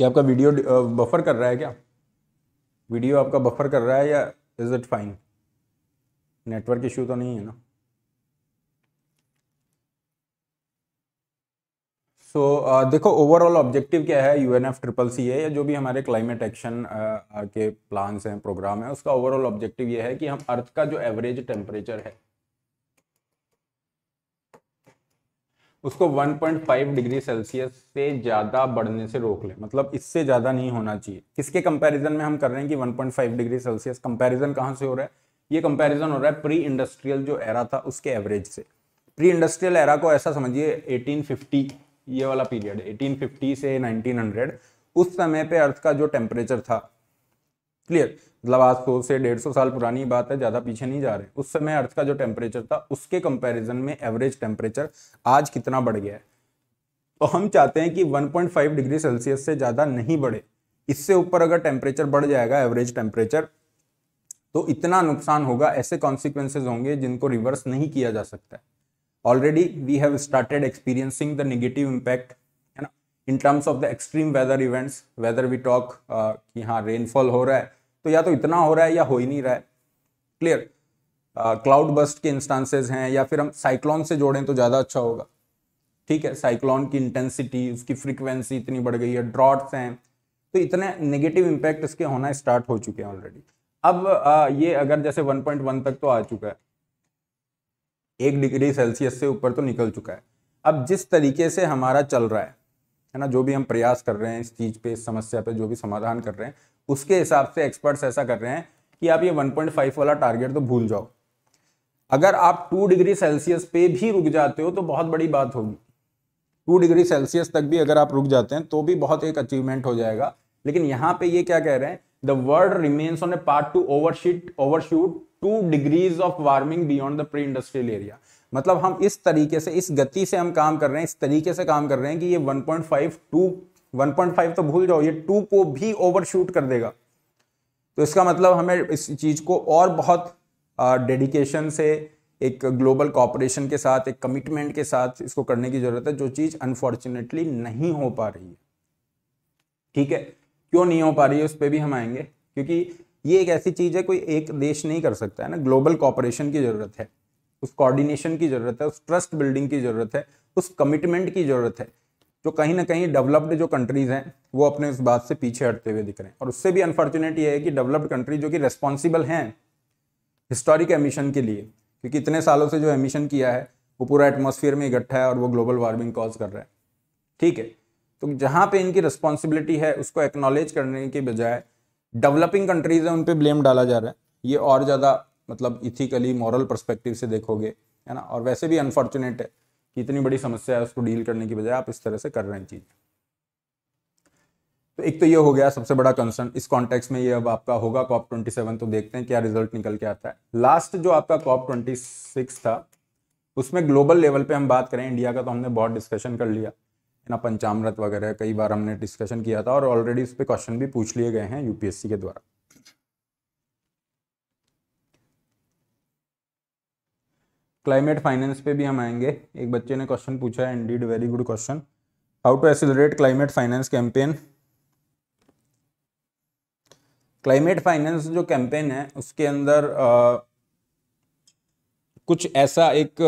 कि आपका वीडियो बफर uh, कर रहा है क्या वीडियो आपका बफर कर रहा है या is it fine network issue तो नहीं है ना सो so, uh, देखो ओवरऑल ऑब्जेक्टिव क्या है U N F triple C है या जो भी हमारे क्लाइमेट एक्शन uh, uh, के प्लान्स हैं प्रोग्राम है उसका ओवरऑल ऑब्जेक्टिव ये है कि हम अर्थ का जो एवरेज टेम्परेचर है उसको 1.5 डिग्री सेल्सियस से ज़्यादा बढ़ने से रोक लें मतलब इससे ज़्यादा नहीं होना चाहिए किसके कंपैरिजन में हम कर रहे हैं कि 1.5 डिग्री सेल्सियस कंपैरिजन कहाँ से हो रहा है ये कंपैरिजन हो रहा है प्री इंडस्ट्रियल जो एरा था उसके एवरेज से प्री इंडस्ट्रियल एरा को ऐसा समझिए 1850 ये वाला पीरियड फिफ्टी से नाइनटीन उस समय पर अर्थ का जो टेम्परेचर था क्लियर मतलब आज सौ से डेढ़ सौ साल पुरानी बात है ज़्यादा पीछे नहीं जा रहे उस समय अर्थ का जो टेम्परेचर था उसके कंपेरिजन में एवरेज टेम्परेचर आज कितना बढ़ गया है तो हम चाहते हैं कि वन डिग्री सेल्सियस से ज़्यादा नहीं बढ़े इससे ऊपर अगर टेम्परेचर बढ़ जाएगा एवरेज टेम्परेचर तो इतना नुकसान होगा ऐसे कॉन्सिक्वेंसेज होंगे जिनको रिवर्स नहीं किया जा सकता है already we have started experiencing the negative impact है ना in terms of the extreme weather events weather we talk कि हाँ रेनफॉल हो रहा है तो या तो इतना हो रहा है या हो ही नहीं रहा है क्लियर क्लाउड बस्ट के इंस्टांसेस हैं या फिर हम साइक्लॉन से जोड़ें तो ज़्यादा अच्छा होगा ठीक है साइक्लॉन की इंटेंसिटी उसकी फ्रीक्वेंसी इतनी बढ़ गई है ड्रॉट्स हैं तो इतने नेगेटिव इम्पैक्ट इसके होना स्टार्ट हो चुके हैं ऑलरेडी अब आ, ये अगर जैसे 1.1 तक तो आ चुका है एक डिग्री सेल्सियस से ऊपर तो निकल चुका है अब जिस तरीके से हमारा चल रहा है है ना जो भी हम प्रयास कर रहे हैं इस चीज़ पे इस समस्या पे जो भी समाधान कर रहे हैं उसके हिसाब से एक्सपर्ट्स ऐसा कर रहे हैं कि आप ये 1.5 वाला टारगेट तो भूल जाओ अगर आप 2 डिग्री सेल्सियस पे भी रुक जाते हो तो बहुत बड़ी बात होगी 2 डिग्री सेल्सियस तक भी अगर आप रुक जाते हैं तो भी बहुत एक अचीवमेंट हो जाएगा लेकिन यहाँ पे ये क्या कह रहे हैं the world remains on a path to overshoot overshoot two degrees of warming beyond the pre industrial era मतलब हम इस तरीके से इस गति से हम काम कर रहे हैं इस तरीके से काम कर रहे हैं कि ये 1.5 टू 1.5 तो भूल जाओ ये टू को भी ओवरशूट कर देगा तो इसका मतलब हमें इस चीज़ को और बहुत डेडिकेशन से एक ग्लोबल कॉपरेशन के साथ एक कमिटमेंट के साथ इसको करने की ज़रूरत है जो चीज़ अनफॉर्चुनेटली नहीं हो पा रही है ठीक है क्यों नहीं हो पा रही है उस पर भी हम आएंगे क्योंकि ये एक ऐसी चीज़ है कोई एक देश नहीं कर सकता है ना ग्लोबल कॉपरेशन की ज़रूरत है उस कोऑर्डिनेशन की ज़रूरत है उस ट्रस्ट बिल्डिंग की ज़रूरत है उस कमिटमेंट की ज़रूरत है जो कहीं ना कहीं डेवलप्ड जो कंट्रीज़ हैं वो अपने उस बात से पीछे हटते हुए दिख रहे हैं और उससे भी अनफॉर्चुनेट ये है कि डेवलप्ड कंट्री जो कि रेस्पॉन्सिबल हैं हिस्टोरिक एमिशन के लिए क्योंकि इतने सालों से जो एमिशन किया है वो पूरा एटमोसफियर में इकट्ठा है और वो ग्लोबल वार्मिंग कॉज कर रहा है ठीक है तो जहाँ पे इनकी रिस्पॉन्सिबिलिटी है उसको एक्नॉलेज करने के बजाय डेवलपिंग कंट्रीज़ हैं उन पर ब्लेम डाला जा रहा है ये और ज़्यादा मतलब इथिकली मॉरल परस्पेक्टिव से देखोगे है ना और वैसे भी अनफॉर्चुनेट है कि इतनी बड़ी समस्या है उसको डील करने की बजाय आप इस तरह से कर रहे हैं चीज़ तो एक तो ये हो गया सबसे बड़ा कंसर्न इस कॉन्टेक्स में ये अब आपका होगा कॉप ट्वेंटी सेवन तो देखते हैं क्या रिजल्ट निकल के आता है लास्ट जो आपका कॉप ट्वेंटी सिक्स था उसमें ग्लोबल लेवल पे हम बात करें इंडिया का तो हमने बहुत डिस्कशन कर लिया ना पंचामृत वगैरह कई बार हमने डिस्कशन किया था और ऑलरेडी उस पर क्वेश्चन भी पूछ लिए गए हैं यूपीएससी के द्वारा क्लाइमेट फाइनेंस पे भी हम आएंगे एक बच्चे ने क्वेश्चन पूछा है indeed very good question how to accelerate climate finance campaign climate finance जो कैंपेन है उसके अंदर आ, कुछ ऐसा एक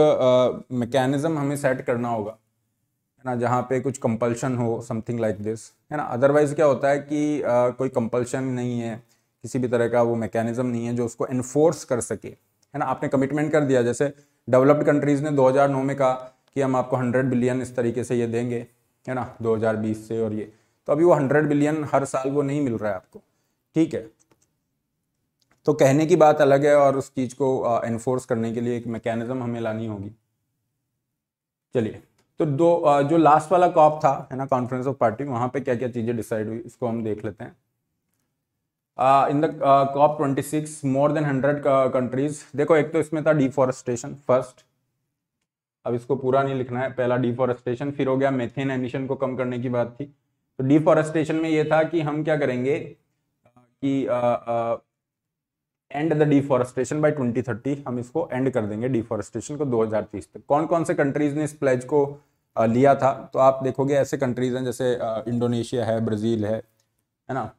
मैकेनिज़्म हमें सेट करना होगा है ना जहाँ पे कुछ कंपल्शन हो समथिंग लाइक दिस है ना अदरवाइज़ क्या होता है कि आ, कोई कंपल्शन नहीं है किसी भी तरह का वो मैकेनिज़्म नहीं है जो उसको इन्फोर्स कर सके है ना आपने कमिटमेंट कर दिया जैसे डेवलप्ड कंट्रीज़ ने 2009 में कहा कि हम आपको 100 बिलियन इस तरीके से ये देंगे है ना 2020 से और ये तो अभी वो 100 बिलियन हर साल वो नहीं मिल रहा है आपको ठीक है तो कहने की बात अलग है और उस चीज़ को एनफोर्स करने के लिए एक मैकेनिज्म हमें लानी होगी चलिए तो दो जो लास्ट वाला कॉप था है ना कॉन्फ्रेंस ऑफ पार्टी वहां पे क्या क्या चीज़ें डिसाइड हुई इसको हम देख लेते हैं in the COP twenty six more than hundred countries देखो एक तो इसमें था डिफॉरेस्टेशन फर्स्ट अब इसको पूरा नहीं लिखना है पहला डिफॉरेस्टेशन फिर हो गया मेथेन एमिशन को कम करने की बात थी तो डिफॉरेस्टेशन में ये था कि हम क्या करेंगे कि एंड द डिफॉरेस्टेशन बाय 2030 हम इसको एंड कर देंगे डिफॉरेस्टेशन को 2030 तक कौन कौन से कंट्रीज ने इस प्लेज को uh, लिया था तो आप देखोगे ऐसे कंट्रीज हैं जैसे इंडोनेशिया uh, है ब्राज़ील है है ना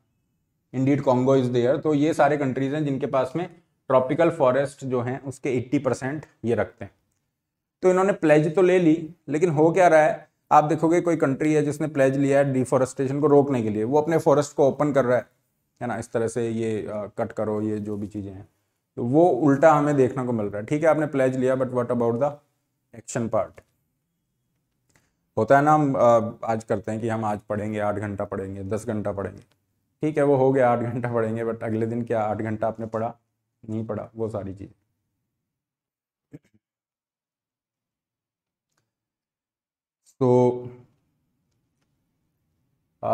इंडीड कॉन्गो इज देयर तो ये सारे कंट्रीज हैं जिनके पास में ट्रॉपिकल फॉरेस्ट जो हैं उसके 80 परसेंट ये रखते हैं तो इन्होंने प्लेज तो ले ली लेकिन हो क्या रहा है आप देखोगे कोई कंट्री है जिसने प्लेज लिया है डिफॉरेस्टेशन को रोकने के लिए वो अपने फॉरेस्ट को ओपन कर रहा है है ना इस तरह से ये आ, कट करो ये जो भी चीज़ें हैं तो वो उल्टा हमें देखने को मिल रहा है ठीक है आपने प्लेज लिया but what about the action part होता है ना हम आज करते हैं कि हम आज पढ़ेंगे आठ घंटा पढ़ेंगे दस घंटा पढ़ेंगे ठीक है वो हो गया आठ घंटा पढ़ेंगे बट अगले दिन क्या आठ घंटा आपने पढ़ा नहीं पढ़ा वो सारी चीज़ तो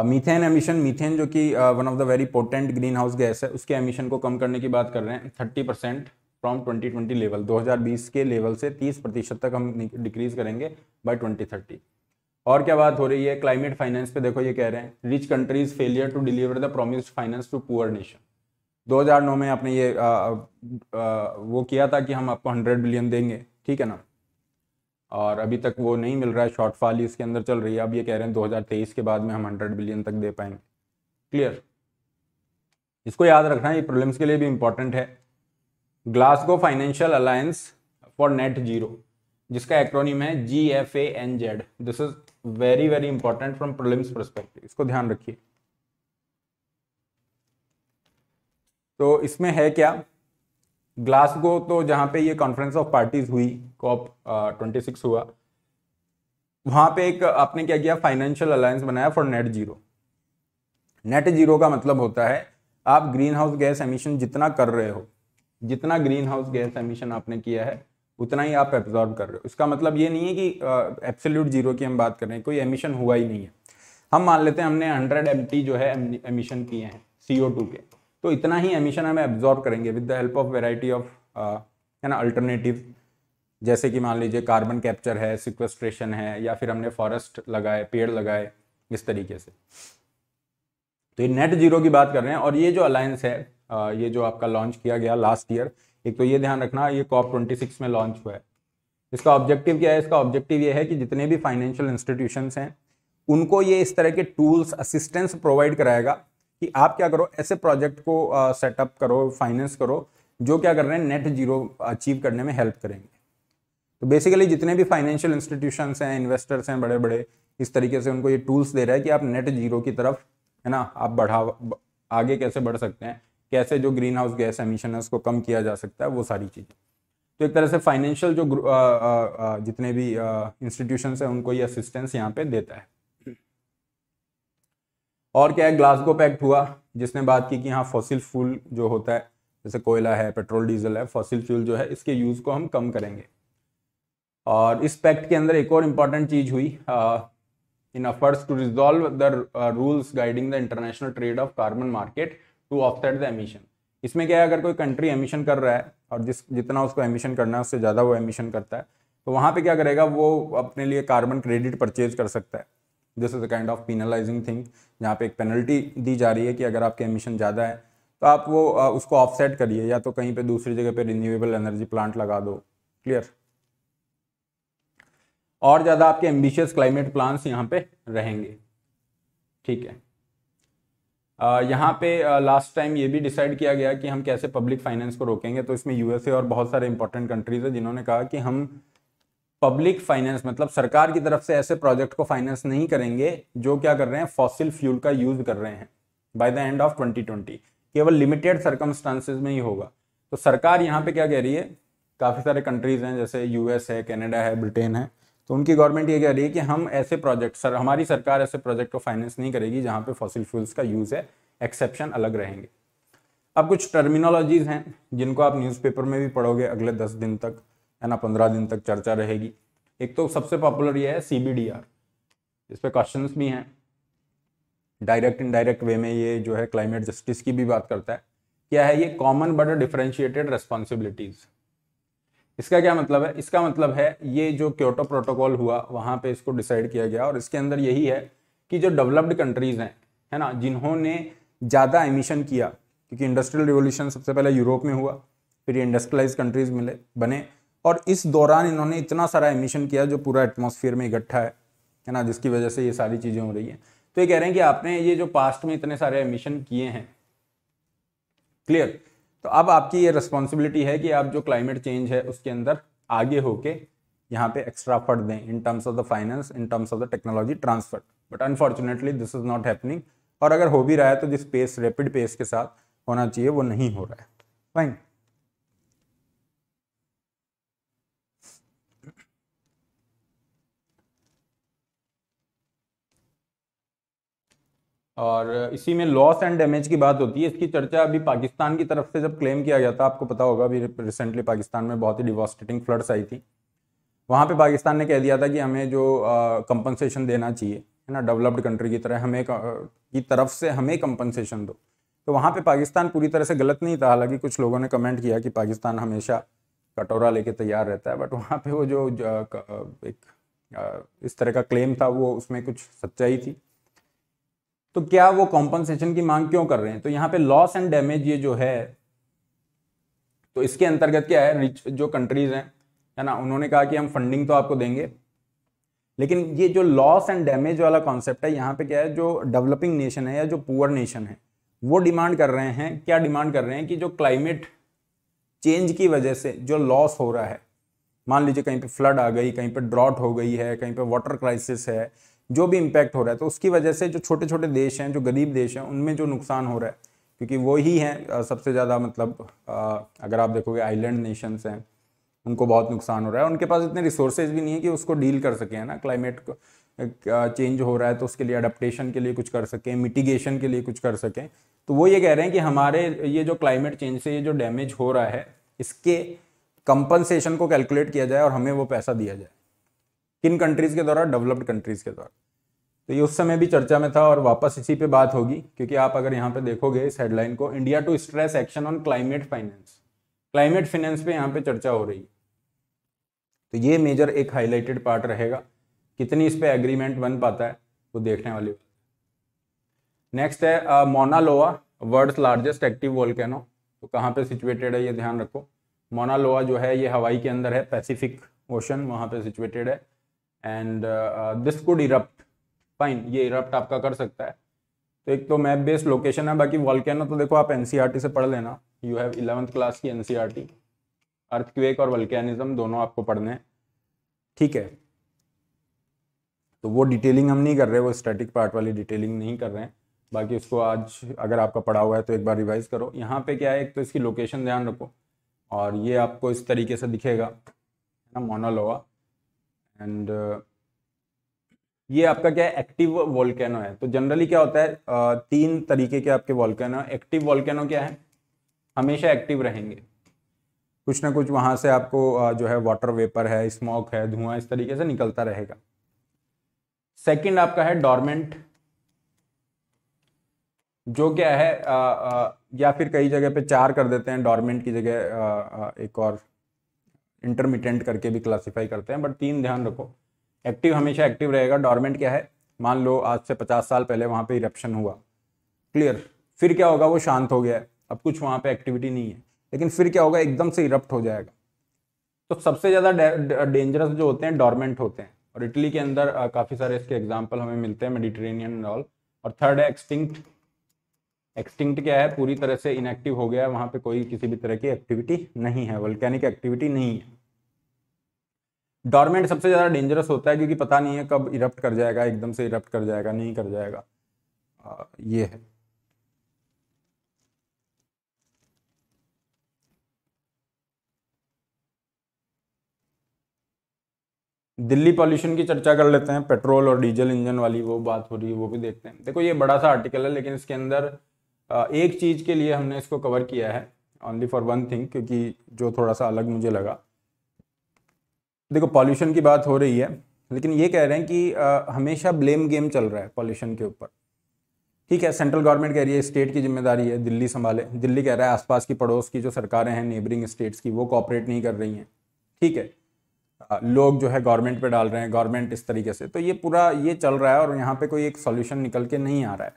मीथेन एमिशन मीथेन जो कि one of the very potent greenhouse gas है उसके एमिशन को कम करने की बात कर रहे हैं thirty percent from twenty twenty level दो हजार बीस के लेवल से तीस प्रतिशत तक हम डिक्रीज करेंगे बाई ट्वेंटी थर्टी और क्या बात हो रही है क्लाइमेट फाइनेंस पे देखो ये कह रहे हैं rich countries failure to deliver the promised finance to poor nation 2009 में आपने ये आ, आ, आ, वो किया था कि हम आपको 100 बिलियन देंगे ठीक है ना और अभी तक वो नहीं मिल रहा है शॉर्टफॉल ही इसके अंदर चल रही है अब ये कह रहे हैं 2023 के बाद में हम 100 बिलियन तक दे पाएंगे क्लियर इसको याद रखना ये प्रॉब्लम्स के लिए भी इम्पोर्टेंट है Glasgow financial alliance for net zero जिसका एक्रोनिम है G F A N Z this is very very important from prelims perspective इसको ध्यान रखिए तो इसमें है क्या ग्लासगो तो जहां पे ये कॉन्फ्रेंस ऑफ पार्टीज हुई कॉप ट्वेंटी सिक्स हुआ वहां पे एक आपने क्या किया फाइनेंशियल अलायंस बनाया for net zero net zero का मतलब होता है आप ग्रीन हाउस गैस एमिशन जितना कर रहे हो जितना ग्रीन हाउस गैस एमिशन आपने किया है उतना ही आप एब्जॉर्ब कर रहे हो इसका मतलब ये नहीं है कि एब्सोल्यूट जीरो की हम बात कर रहे हैं कोई एमिशन हुआ ही नहीं है हम मान लेते हैं हमने हंड्रेड एम जो है एमिशन किए हैं सी के तो इतना ही एमिशन हम एब्जॉर्ब करेंगे with the help of variety of है ना अल्टरनेटिव जैसे कि मान लीजिए कार्बन कैप्चर है सिक्वेस्ट्रेशन है या फिर हमने फॉरेस्ट लगाए पेड़ लगाए इस तरीके से तो ये नेट जीरो की बात कर रहे हैं और ये जो अलायंस है ये जो आपका लॉन्च किया गया लास्ट ईयर एक तो ये ध्यान रखना ये कॉप ट्वेंटी सिक्स में लॉन्च हुआ है इसका ऑब्जेक्टिव क्या है इसका ऑब्जेक्टिव ये है कि जितने भी फाइनेंशियल इंस्टीट्यूशन हैं उनको ये इस तरह के टूल्स असिस्टेंस प्रोवाइड कराएगा कि आप क्या करो ऐसे प्रोजेक्ट को सेटअप करो फाइनेंस करो जो क्या कर रहे हैं नेट जीरो अचीव करने में हेल्प करेंगे तो बेसिकली जितने भी फाइनेंशियल इंस्टीट्यूशंस हैं इन्वेस्टर्स हैं बड़े बड़े इस तरीके से उनको ये टूल्स दे रहा है कि आप नेट जीरो की तरफ है ना आप बढ़ावा आगे कैसे बढ़ सकते हैं कैसे जो ग्रीन हाउस गैस एमिशन है उसको कम किया जा सकता है वो सारी चीज़ें तो एक तरह से फाइनेंशियल जो आ, आ, आ, जितने भी इंस्टीट्यूशन हैं उनको ये असिस्टेंस यहाँ पे देता है और क्या है ग्लासगो पैक्ट हुआ जिसने बात की कि हाँ फॉसिल फूल जो होता है जैसे कोयला है पेट्रोल डीजल है फॉसिल फ्यूल जो है इसके यूज़ को हम कम करेंगे और इस पैक्ट के अंदर एक और इम्पॉर्टेंट चीज़ हुई in efforts to resolve the rules guiding the international trade of carbon market to offset the emission इसमें क्या है अगर कोई कंट्री एमिशन कर रहा है और जिस जितना उसको एमिशन करना है उससे ज़्यादा वो एमिशन करता है तो वहाँ पे क्या करेगा वो अपने लिए कार्बन क्रेडिट परचेज कर सकता है this is a kind of penalising thing जहाँ पे एक पेनल्टी दी जा रही है कि अगर आपके एमिशन ज़्यादा है तो आप वो उसको ऑफसेट करिए या तो कहीं पर दूसरी जगह पर रिन्यूएबल एनर्जी प्लांट लगा दो क्लियर और ज़्यादा आपके एम्बिशियस क्लाइमेट प्लान्स यहाँ पे रहेंगे ठीक है यहाँ पे लास्ट टाइम ये भी डिसाइड किया गया कि हम कैसे पब्लिक फाइनेंस को रोकेंगे तो इसमें यूएसए और बहुत सारे इंपॉर्टेंट कंट्रीज है जिन्होंने कहा कि हम पब्लिक फाइनेंस मतलब सरकार की तरफ से ऐसे प्रोजेक्ट को फाइनेंस नहीं करेंगे जो क्या कर रहे हैं फॉसिल फ्यूल का यूज कर रहे हैं बाय द एंड ऑफ 2020 केवल लिमिटेड सर्कमस्टांसिस में ही होगा तो सरकार यहाँ पे क्या कह रही है काफ़ी सारे कंट्रीज हैं जैसे यूएस है कनाडा है ब्रिटेन है तो उनकी गवर्नमेंट ये कह रही है कि हम ऐसे प्रोजेक्ट सर हमारी सरकार ऐसे प्रोजेक्ट को फाइनेंस नहीं करेगी जहाँ पे फॉसिल फ्यूल्स का यूज़ है एक्सेप्शन अलग रहेंगे अब कुछ टर्मिनोलॉजीज हैं जिनको आप न्यूज़पेपर में भी पढ़ोगे अगले दस दिन तक है ना पंद्रह दिन तक चर्चा रहेगी एक तो सबसे पॉपुलर ये है सी बी डी आर इस पर क्वेश्चन भी हैं डायरेक्ट इनडायरेक्ट वे में ये जो है क्लाइमेट जस्टिस की भी बात करता है क्या है ये कॉमन बट डिफरेंशिएटेड रेस्पॉन्सिबिलिटीज़ इसका क्या मतलब है इसका मतलब है ये जो क्योटो प्रोटोकॉल हुआ वहाँ पे इसको डिसाइड किया गया और इसके अंदर यही है कि जो डेवलप्ड कंट्रीज़ हैं है ना जिन्होंने ज़्यादा एमिशन किया क्योंकि इंडस्ट्रियल रिवोल्यूशन सबसे पहले यूरोप में हुआ फिर ये इंडस्ट्रियलाइज कंट्रीज मिले बने और इस दौरान इन्होंने इतना सारा एमिशन किया जो पूरा एटमोसफियर में इकट्ठा है है ना जिसकी वजह से ये सारी चीज़ें हो रही हैं तो ये कह रहे हैं कि आपने ये जो पास्ट में इतने सारे एमिशन किए हैं क्लियर तो अब आपकी ये रिस्पॉन्सिबिलिटी है कि आप जो क्लाइमेट चेंज है उसके अंदर आगे होके यहाँ पे एक्स्ट्रा फट दें in terms of the finance in terms of the technology transfer but unfortunately this is not happening और अगर हो भी रहा है तो जिस पेस रेपिड पेस के साथ होना चाहिए वो नहीं हो रहा है फाइन और इसी में लॉस एंड डैमेज की बात होती है इसकी चर्चा अभी पाकिस्तान की तरफ से जब क्लेम किया गया था आपको पता होगा अभी रिसेंटली पाकिस्तान में बहुत ही डिवास्टेटिंग फ्लड्स आई थी वहाँ पे पाकिस्तान ने कह दिया था कि हमें जो कंपनसेशन देना चाहिए है ना डेवलप्ड कंट्री की तरह हमें की तरफ से हमें कंपनसेशन दो तो वहाँ पे पाकिस्तान पूरी तरह से गलत नहीं था हालांकि कुछ लोगों ने कमेंट किया कि पाकिस्तान हमेशा कटोरा लेके तैयार रहता है बट वहाँ पे वो जो, जो एक इस तरह का क्लेम था वो उसमें कुछ सच्चाई थी तो क्या वो कॉम्पनसेशन की मांग क्यों कर रहे हैं तो यहाँ पे लॉस एंड डैमेज ये जो है तो इसके अंतर्गत क्या है रिच जो कंट्रीज हैं है ना उन्होंने कहा कि हम फंडिंग तो आपको देंगे लेकिन ये जो लॉस एंड डैमेज वाला कॉन्सेप्ट है यहाँ पे क्या है जो डेवलपिंग नेशन है या जो पुअर नेशन है वो डिमांड कर रहे हैं क्या डिमांड कर रहे हैं कि जो क्लाइमेट चेंज की वजह से जो लॉस हो रहा है मान लीजिए कहीं पे फ्लड आ गई कहीं पे ड्रॉट हो गई है कहीं पे वाटर क्राइसिस है जो भी इम्पैक्ट हो रहा है तो उसकी वजह से जो छोटे छोटे देश हैं जो गरीब देश हैं उनमें जो नुकसान हो रहा है क्योंकि वो ही हैं सबसे ज़्यादा मतलब अगर आप देखोगे आइलैंड नेशंस हैं उनको बहुत नुकसान हो रहा है उनके पास इतने रिसोर्सेज भी नहीं है कि उसको डील कर सकें ना क्लाइमेट चेंज हो रहा है तो उसके लिए अडप्टेशन के लिए कुछ कर सकें मिटिगेशन के लिए कुछ कर सकें तो वो ये कह रहे हैं कि हमारे ये जो क्लाइमेट चेंज से ये जो डैमेज हो रहा है इसके कंपनसेशन को कैलकुलेट किया जाए और हमें वो पैसा दिया जाए किन कंट्रीज़ के द्वारा डेवलप्ड कंट्रीज़ के द्वारा तो ये उस समय भी चर्चा में था और वापस इसी पे बात होगी क्योंकि आप अगर यहाँ पे देखोगे इस हेडलाइन को India to stress action on climate finance climate finance पे यहाँ पे चर्चा हो रही है तो ये मेजर एक हाईलाइटेड पार्ट रहेगा कितनी इस पर एग्रीमेंट बन पाता है वो देखने वाली बात नेक्स्ट है Mauna Loa world largest active volcano तो कहाँ पे सिचुएटेड है ये ध्यान रखो मोनालोआ जो है ये हवाई के अंदर है पैसिफिक ओशन वहाँ पे सिचुएटेड है and this could erupt fine ये इरप्ट आपका कर सकता है तो एक तो मैप बेस्ड लोकेशन है बाकी वॉलकैनो तो देखो आप एन e से पढ़ लेना यू हैव इलेवंथ क्लास की एन अर्थक्वेक e और वल्केनिज्म दोनों आपको पढ़ने हैं ठीक है तो वो डिटेलिंग हम नहीं कर रहे वो स्टैटिक पार्ट वाली डिटेलिंग नहीं कर रहे हैं बाकी उसको आज अगर आपका पढ़ा हुआ है तो एक बार रिवाइज करो यहाँ पे क्या है एक तो इसकी लोकेशन ध्यान रखो और ये आपको इस तरीके से दिखेगा है ना मोनोलोवा एंड uh, ये आपका क्या है एक्टिव वॉल्केनो है तो जनरली क्या होता है तीन तरीके के आपके वॉल्केनो एक्टिव वॉल्केनो क्या है हमेशा एक्टिव रहेंगे कुछ ना कुछ वहां से आपको जो है वाटर वेपर है स्मोक है धुआं इस तरीके से निकलता रहेगा सेकंड आपका है डॉर्मेंट जो क्या है आ, आ, या फिर कई जगह पे चार कर देते हैं डॉर्मेंट की जगह एक और इंटरमीडियंट करके भी क्लासीफाई करते हैं बट तीन ध्यान रखो एक्टिव हमेशा एक्टिव रहेगा डॉर्मेंट क्या है मान लो आज से पचास साल पहले वहाँ पर इरप्शन हुआ क्लियर फिर क्या होगा वो शांत हो गया है अब कुछ वहाँ पे एक्टिविटी नहीं है लेकिन फिर क्या होगा एकदम से इरप्ट हो जाएगा तो सबसे ज़्यादा डेंजरस जो होते हैं डॉर्मेंट होते हैं और इटली के अंदर काफ़ी सारे इसके एग्जाम्पल हमें मिलते हैं मेडिटेरेनियन रॉल और थर्ड है एक्सटिंक्ट एक्सटिंक्ट क्या है पूरी तरह से इनएक्टिव हो गया है वहां पे कोई किसी भी तरह की एक्टिविटी नहीं है वोल्केनिक एक्टिविटी नहीं है डॉर्मेंट सबसे ज़्यादा डेंजरस होता है क्योंकि पता नहीं है कब इरप्ट कर जाएगा एकदम से इरप्ट कर जाएगा नहीं कर जाएगा आ, ये है दिल्ली पॉल्यूशन की चर्चा कर लेते हैं पेट्रोल और डीजल इंजन वाली वो बात हो रही है वो भी देखते हैं देखो ये बड़ा सा आर्टिकल है लेकिन इसके अंदर एक चीज़ के लिए हमने इसको कवर किया है ओनली फॉर वन थिंग क्योंकि जो थोड़ा सा अलग मुझे लगा देखो पॉल्यूशन की बात हो रही है लेकिन ये कह रहे हैं कि आ, हमेशा ब्लेम गेम चल रहा है पॉल्यूशन के ऊपर ठीक है सेंट्रल गवर्नमेंट कह रही है स्टेट की जिम्मेदारी है दिल्ली संभाले दिल्ली कह रहा है आसपास की पड़ोस की जो सरकारें हैं नेबरिंग स्टेट्स की वो कॉपरेट नहीं कर रही हैं ठीक है आ, लोग जो है गवर्नमेंट पे डाल रहे हैं गवर्नमेंट इस तरीके से तो ये पूरा ये चल रहा है और यहाँ पे कोई एक सॉल्यूशन निकल के नहीं आ रहा है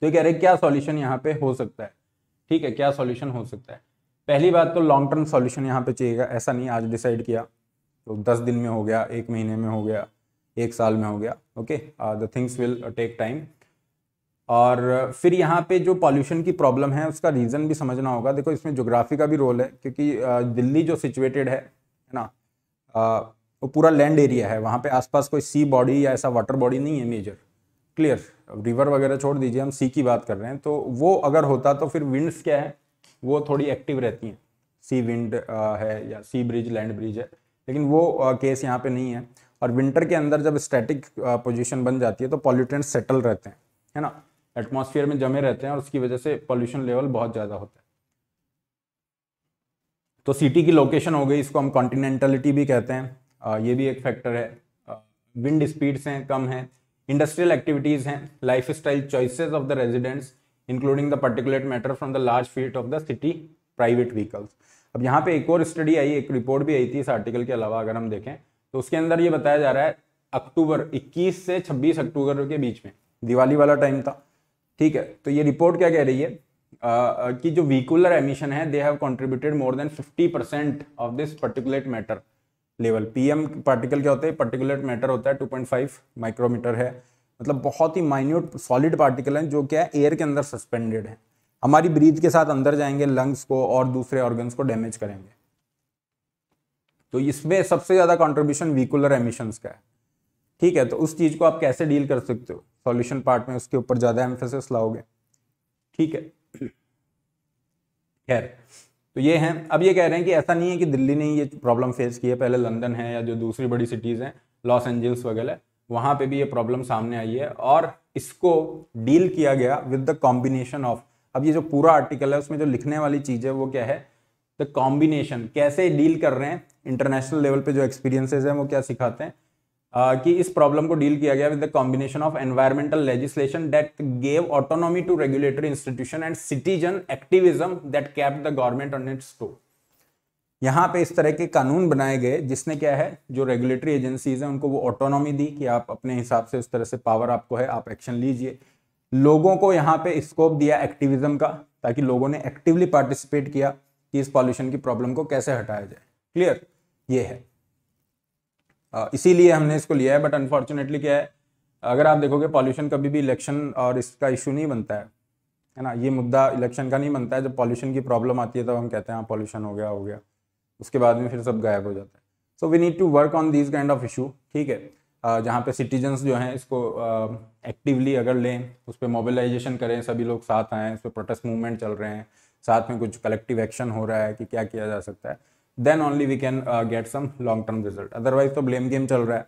तो ये कह रहे क्या सॉल्यूशन यहाँ पे हो सकता है ठीक है क्या सॉल्यूशन हो सकता है पहली बात तो लॉन्ग टर्म सॉल्यूशन यहाँ पे चाहिएगा ऐसा नहीं आज डिसाइड किया तो दस दिन में हो गया एक महीने में हो गया एक साल में हो गया okay the things will take time और uh, फिर यहाँ पे जो पॉल्यूशन की प्रॉब्लम है उसका रीज़न भी समझना होगा देखो इसमें जोग्राफी का भी रोल है क्योंकि uh, दिल्ली जो सिचुएटेड है है ना uh, वो पूरा लैंड एरिया है वहाँ पे आसपास कोई सी बॉडी या ऐसा वाटर बॉडी नहीं है मेजर क्लियर रिवर वगैरह छोड़ दीजिए हम सी की बात कर रहे हैं तो वो अगर होता तो फिर विंड्स क्या है वो थोड़ी एक्टिव रहती हैं सी विंड है या सी ब्रिज लैंड ब्रिज है लेकिन वो केस यहाँ पे नहीं है और विंटर के अंदर जब स्टैटिक पोजीशन बन जाती है तो पॉल्यूटेंट सेटल रहते हैं है ना एटमॉस्फेयर में जमे रहते हैं और उसकी वजह से पॉल्यूशन लेवल बहुत ज़्यादा होता है तो सिटी की लोकेशन हो गई इसको हम कॉन्टिनेंटलिटी भी कहते हैं ये भी एक फैक्टर है विंड स्पीड से कम हैं इंडस्ट्रियल एक्टिविटीज हैं lifestyle choices of the residents including the particulate matter from the large fleet of the city private vehicles अब यहाँ पे एक और स्टडी आई एक रिपोर्ट भी आई थी इस आर्टिकल के अलावा अगर हम देखें तो उसके अंदर ये बताया जा रहा है अक्टूबर 21 से 26 अक्टूबर के बीच में दिवाली वाला टाइम था ठीक है तो ये रिपोर्ट क्या कह रही है आ, कि जो व्हीकुलर एमिशन है they have contributed more than 50 percent of this particulate matter level PM particle क्या होते हैं पर्टिकुलर मैटर होता है 2.5 माइक्रोमीटर है मतलब बहुत ही माइन्यूट सॉलिड पार्टिकल हैं जो क्या है एयर के अंदर सस्पेंडेड है हमारी ब्रीथ के साथ अंदर जाएंगे लंग्स को और दूसरे ऑर्गन्स को डैमेज करेंगे तो इसमें सबसे ज़्यादा कॉन्ट्रीब्यूशन वीकुलर एमिशंस का है ठीक है तो उस चीज़ को आप कैसे डील कर सकते हो सॉल्यूशन पार्ट में उसके ऊपर ज़्यादा एम्फेसिस लाओगे ठीक है खैर तो ये हैं अब ये कह रहे हैं कि ऐसा नहीं है कि दिल्ली ने ये प्रॉब्लम फेस की है पहले लंदन है या जो दूसरी बड़ी सिटीज़ हैं लॉस एंजल्स वगैरह वहाँ पे भी ये प्रॉब्लम सामने आई है और इसको डील किया गया विद द कॉम्बिनेशन ऑफ अब ये जो पूरा आर्टिकल है उसमें जो लिखने वाली चीज़ है वो क्या है द कॉम्बिनेशन कैसे डील कर रहे हैं इंटरनेशनल लेवल पे जो एक्सपीरियंसेस हैं वो क्या सिखाते हैं कि इस प्रॉब्लम को डील किया गया with the combination of environmental legislation that gave autonomy to regulatory institution and citizen activism that kept the government on its toes यहाँ पे इस तरह के कानून बनाए गए जिसने क्या है जो रेगुलेटरी एजेंसीज हैं उनको वो ऑटोनॉमी दी कि आप अपने हिसाब से उस तरह से पावर आपको है आप एक्शन लीजिए लोगों को यहाँ पे स्कोप दिया एक्टिविज्म का ताकि लोगों ने एक्टिवली पार्टिसिपेट किया कि इस पॉल्यूशन की प्रॉब्लम को कैसे हटाया जाए क्लियर ये है इसीलिए हमने इसको लिया है बट अनफॉर्चुनेटली क्या है अगर आप देखोगे पॉल्यूशन कभी भी इलेक्शन और इसका इशू नहीं बनता है है ना ये मुद्दा इलेक्शन का नहीं बनता है जब पॉल्यूशन की प्रॉब्लम आती है तब तो हम कहते हैं हाँ पॉल्यूशन हो गया हो गया उसके बाद में फिर सब गायब हो जाता है so we need to work on this kind of issue ठीक है जहाँ पे सिटीजन्स जो हैं इसको एक्टिवली अगर लें उस पर मोबिलाइजेशन करें सभी लोग साथ आएँ उस पर प्रोटेस्ट मूवमेंट चल रहे हैं साथ में कुछ कलेक्टिव एक्शन हो रहा है कि क्या किया जा सकता है then only we can get some long term result otherwise तो ब्लेम गेम चल रहा है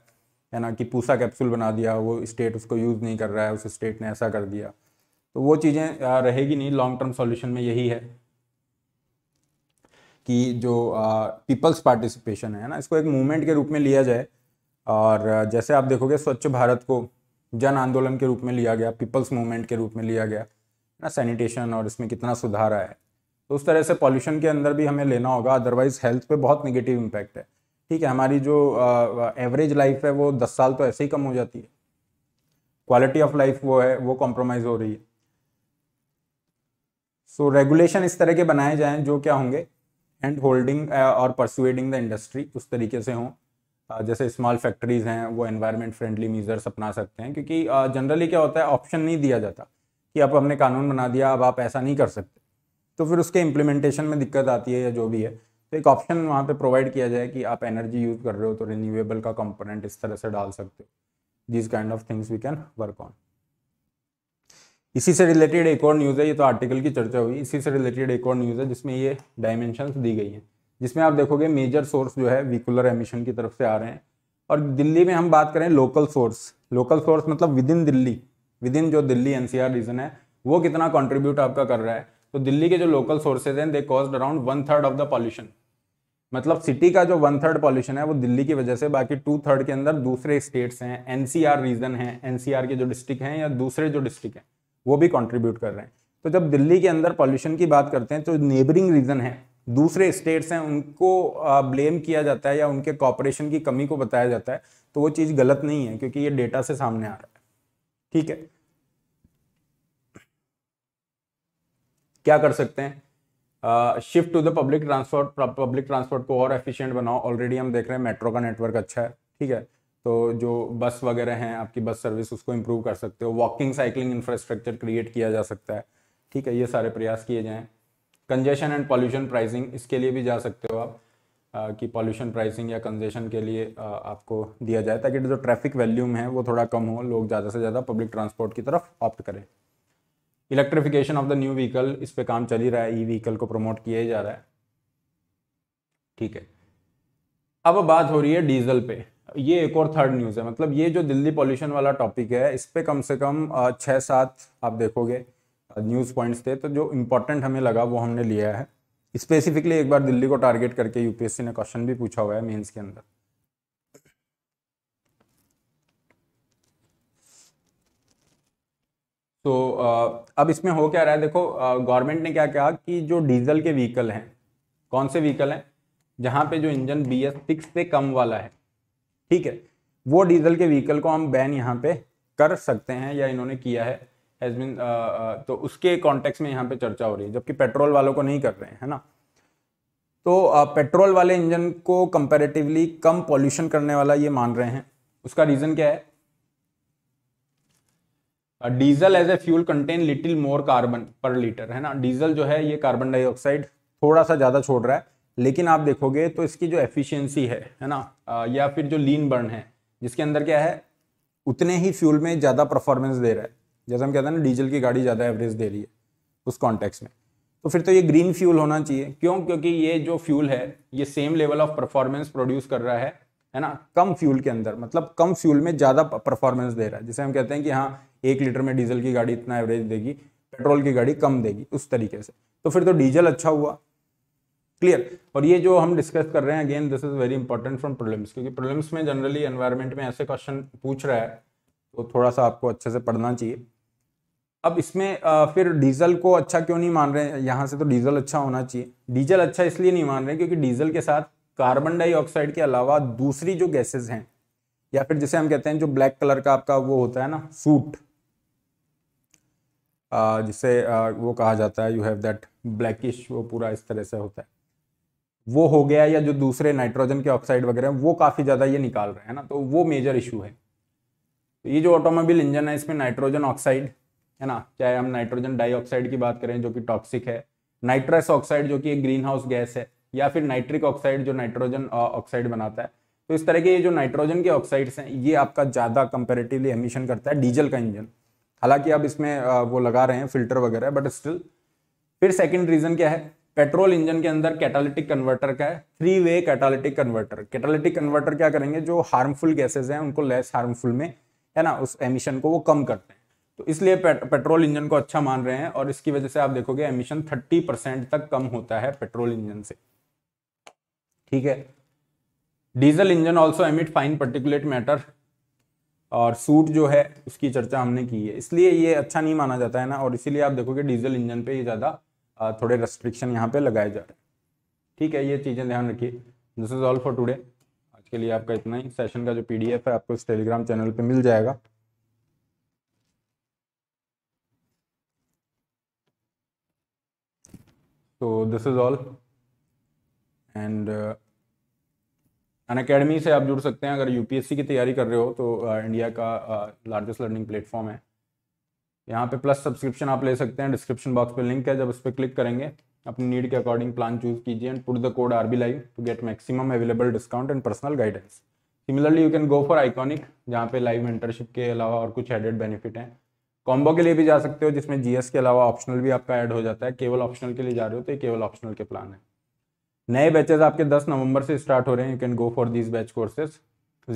है ना कि पूसा कैप्सूल बना दिया वो स्टेट उसको यूज़ नहीं कर रहा है उस स्टेट ने ऐसा कर दिया तो वो चीज़ें रहेगी नहीं लॉन्ग टर्म सॉल्यूशन में यही है कि जो पीपल्स पार्टिसिपेशन है ना इसको एक मूवमेंट के रूप में लिया जाए और जैसे आप देखोगे स्वच्छ भारत को जन आंदोलन के रूप में लिया गया पीपल्स मूवमेंट के रूप में लिया गया ना सैनिटेशन और इसमें कितना सुधार आया है तो उस तरह से पॉल्यूशन के अंदर भी हमें लेना होगा अदरवाइज़ हेल्थ पे बहुत निगेटिव इम्पैक्ट है ठीक है हमारी जो एवरेज लाइफ है वो दस साल तो ऐसे ही कम हो जाती है क्वालिटी ऑफ लाइफ वो है वो कॉम्प्रोमाइज़ हो रही है सो so, रेगुलेशन इस तरह के बनाए जाएं जो क्या होंगे एंड होल्डिंग और परसुएडिंग द इंडस्ट्री उस तरीके से हों जैसे स्मॉल फैक्ट्रीज हैं वो एनवायरमेंट फ्रेंडली मीजर्स अपना सकते हैं क्योंकि जनरली क्या होता है ऑप्शन नहीं दिया जाता कि अब हमने कानून बना दिया अब आप ऐसा नहीं कर सकते तो फिर उसके इम्प्लीमेंटेशन में दिक्कत आती है या जो भी है तो एक ऑप्शन वहाँ पे प्रोवाइड किया जाए कि आप एनर्जी यूज़ कर रहे हो तो रिन्यूएबल का कंपोनेंट इस तरह से डाल सकते हो this kind of things we can work on इसी से रिलेटेड एक और न्यूज़ है ये तो आर्टिकल की चर्चा हुई इसी से रिलेटेड एक और न्यूज़ है जिसमें ये डायमेंशन दी गई हैं जिसमें आप देखोगे मेजर सोर्स जो है विकुलर एमिशन की तरफ से आ रहे हैं और दिल्ली में हम बात करें लोकल सोर्स लोकल सोर्स मतलब within Delhi within जो दिल्ली एनसीआर रीजन है वो कितना कंट्रीब्यूट आपका कर रहा है तो दिल्ली के जो लोकल सोर्सेज हैं they cause around one third of the pollution मतलब सिटी का जो वन थर्ड पॉल्यूशन है वो दिल्ली की वजह से बाकी टू थर्ड के अंदर दूसरे स्टेट्स हैं एनसीआर रीजन है एनसीआर के जो डिस्ट्रिक्ट हैं या दूसरे जो डिस्ट्रिक्ट हैं वो भी कॉन्ट्रीब्यूट कर रहे हैं तो जब दिल्ली के अंदर पॉल्यूशन की बात करते हैं तो नेबरिंग रीजन है दूसरे स्टेट्स हैं उनको ब्लेम किया जाता है या उनके कॉपरेशन की कमी को बताया जाता है तो वो चीज़ गलत नहीं है क्योंकि ये डेटा से सामने आ रहा है ठीक है क्या कर सकते हैं shift to the public transport public transport को और एफिशिएंट बनाओ ऑलरेडी हम देख रहे हैं मेट्रो का नेटवर्क अच्छा है ठीक है तो जो बस वगैरह हैं आपकी बस सर्विस उसको इम्प्रूव कर सकते हो वॉकिंग साइकिलिंग इंफ्रास्ट्रक्चर क्रिएट किया जा सकता है ठीक है ये सारे प्रयास किए जाएँ कंजेशन एंड पॉल्यूशन प्राइसिंग इसके लिए भी जा सकते हो आप कि पॉल्यूशन प्राइसिंग या कंजेशन के लिए आ, आपको दिया जाए ताकि जो ट्रैफिक वैल्यूम है वो थोड़ा कम हो लोग ज़्यादा से ज़्यादा पब्लिक ट्रांसपोर्ट की तरफ ऑप्ट करें electrification of the new vehicle इस पर काम चल ही रहा है ई व्हीकल को प्रमोट किया ही जा रहा है ठीक है अब बात हो रही है डीजल पे ये एक और थर्ड न्यूज़ है मतलब ये जो दिल्ली पॉल्यूशन वाला टॉपिक है इस पर कम से कम छः सात आप देखोगे न्यूज़ पॉइंट्स थे तो जो इम्पोर्टेंट हमें लगा वो हमने लिया है स्पेसिफिकली एक बार दिल्ली को टारगेट करके यूपीएससी ने क्वेश्चन भी पूछा हुआ है मेंस के अंदर तो अब इसमें हो क्या रहा है देखो गवर्नमेंट ने क्या कहा कि जो डीजल के व्हीकल हैं कौन से व्हीकल हैं जहाँ पे जो इंजन बी एस सिक्स से कम वाला है ठीक है वो डीजल के व्हीकल को हम बैन यहाँ पे कर सकते हैं या इन्होंने किया है एज मीन तो उसके कॉन्टेक्स्ट में यहाँ पे चर्चा हो रही है जबकि पेट्रोल वालों को नहीं कर रहे हैं है ना तो आ, पेट्रोल वाले इंजन को कंपेरेटिवली कम पॉल्यूशन करने वाला ये मान रहे हैं उसका रीज़न क्या है diesel as a fuel contain little more carbon per litre है ना डीजल जो है ये कार्बन डाइऑक्साइड थोड़ा सा ज़्यादा छोड़ रहा है लेकिन आप देखोगे तो इसकी जो एफिशिएंसी है है ना आ, uh, या फिर जो लीन बर्न है जिसके अंदर क्या है उतने ही फ्यूल में ज़्यादा परफॉर्मेंस दे रहा है जैसे हम कहते हैं ना डीजल की गाड़ी ज़्यादा एवरेज दे रही है उस कॉन्टेक्स में तो फिर तो ये ग्रीन फ्यूल होना चाहिए क्यों क्योंकि ये जो फ्यूल है ये same level of performance produce कर रहा है है ना कम फ्यूल के अंदर मतलब कम फ्यूल में ज़्यादा परफॉर्मेंस दे रहा है जैसे हम कहते हैं कि हाँ एक लीटर में डीजल की गाड़ी इतना एवरेज देगी पेट्रोल की गाड़ी कम देगी उस तरीके से तो फिर तो डीजल अच्छा हुआ क्लियर और ये जो हम डिस्कस कर रहे हैं again this is very important from problems क्योंकि प्रॉब्लम्स में जनरली एनवायरमेंट में ऐसे क्वेश्चन पूछ रहा है तो थोड़ा सा आपको अच्छे से पढ़ना चाहिए अब इसमें फिर डीजल को अच्छा क्यों नहीं मान रहे हैं यहाँ से तो डीजल अच्छा होना चाहिए डीजल अच्छा इसलिए नहीं मान रहे क्योंकि डीजल के साथ कार्बन डाइऑक्साइड के अलावा दूसरी जो गैसेज हैं या फिर जिसे हम कहते हैं जो ब्लैक कलर का आपका वो होता है ना सूट जिसे वो कहा जाता है यू हैव दैट ब्लैकिश वो पूरा इस तरह से होता है वो हो गया या जो दूसरे नाइट्रोजन के ऑक्साइड वगैरह वो काफ़ी ज़्यादा ये निकाल रहे हैं ना तो वो मेजर इशू है तो ये जो ऑटोमोबाइल इंजन है इसमें नाइट्रोजन ऑक्साइड है ना चाहे हम नाइट्रोजन डाइऑक्साइड की बात करें जो कि टॉक्सिक है नाइट्रस ऑक्साइड जो कि एक ग्रीन हाउस गैस है या फिर नाइट्रिक ऑक्साइड जो नाइट्रोजन ऑक्साइड बनाता है तो इस तरह के ये जो नाइट्रोजन के ऑक्साइड्स हैं ये आपका ज़्यादा कंपेरेटिवली एमिशन करता है डीजल का इंजन हालांकि अब इसमें वो लगा रहे हैं फिल्टर वगैरह बट स्टिल फिर सेकंड रीजन क्या है पेट्रोल इंजन के अंदर कैटालिटिक कन्वर्टर का है three way catalytic converter catalytic converter क्या करेंगे जो हार्मफुल गैसेज हैं उनको लेस हार्मफुल में है ना उस एमिशन को वो कम करते हैं तो इसलिए पेट्रोल इंजन को अच्छा मान रहे हैं और इसकी वजह से आप देखोगे एमिशन थर्टी परसेंट तक कम होता है पेट्रोल इंजन से ठीक है diesel engine also emit fine particulate matter और सूट जो है उसकी चर्चा हमने की है इसलिए ये अच्छा नहीं माना जाता है ना और इसीलिए आप देखोगे डीजल इंजन पे ये ज़्यादा थोड़े रेस्ट्रिक्शन यहाँ पे लगाए जा रहे हैं ठीक है ये चीज़ें ध्यान रखिए this is all for today आज के लिए आपका इतना ही सेशन का जो पी है आपको इस टेलीग्राम चैनल पर मिल जाएगा तो this is all and Unacademy से आप जुड़ सकते हैं अगर यूपीएससी की तैयारी कर रहे हो तो इंडिया का लार्जेस्ट लर्निंग प्लेटफॉर्म है यहाँ पे प्लस सब्सक्रिप्शन आप ले सकते हैं डिस्क्रिप्शन बॉक्स पे लिंक है जब उस पर क्लिक करेंगे अपनी नीड के अकॉर्डिंग प्लान चूज कीजिए and put the code R B live to get maximum available discount and personal guidance similarly you can go for iconic जहाँ पे लाइव मेंटरशिप के अलावा और कुछ एडेड बेनिफिट हैं कॉम्बो के लिए भी जा सकते हो जिसमें जीएस के अलावा ऑप्शनल भी आपका ऐड हो जाता है केवल ऑप्शनल के लिए जा रहे हो तो ये केवल ऑप्शनल के प्लान है नए बैचेज आपके 10 नवंबर से स्टार्ट हो रहे हैं you can go for these batch courses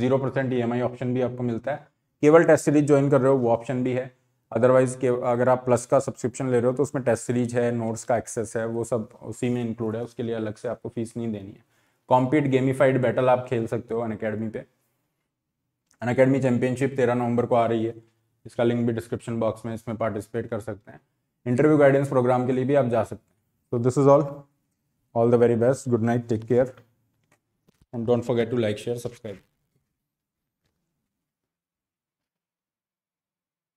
zero percent E option भी आपको मिलता है केवल टेस्ट सीरीज ज्वाइन कर रहे हो वो ऑप्शन भी है अदरवाइज अगर आप प्लस का सब्सक्रिप्शन ले रहे हो तो उसमें टेस्ट सीरीज है नोट्स का एक्सेस है वो सब उसी में इंक्लूड है उसके लिए अलग से आपको फीस नहीं देनी है कॉम्पीट गेमीफाइड बैटल आप खेल सकते हो अन अकेडमी पे अन अकेडमी चैंपियनशिप तेरह नवंबर को आ रही है इसका लिंक भी डिस्क्रिप्शन बॉक्स में इसमें पार्टिसिपेट कर सकते हैं इंटरव्यू गाइडेंस प्रोग्राम के लिए भी आप जा सकते हैं so this is all all the very best good night take care and don't forget to like share subscribe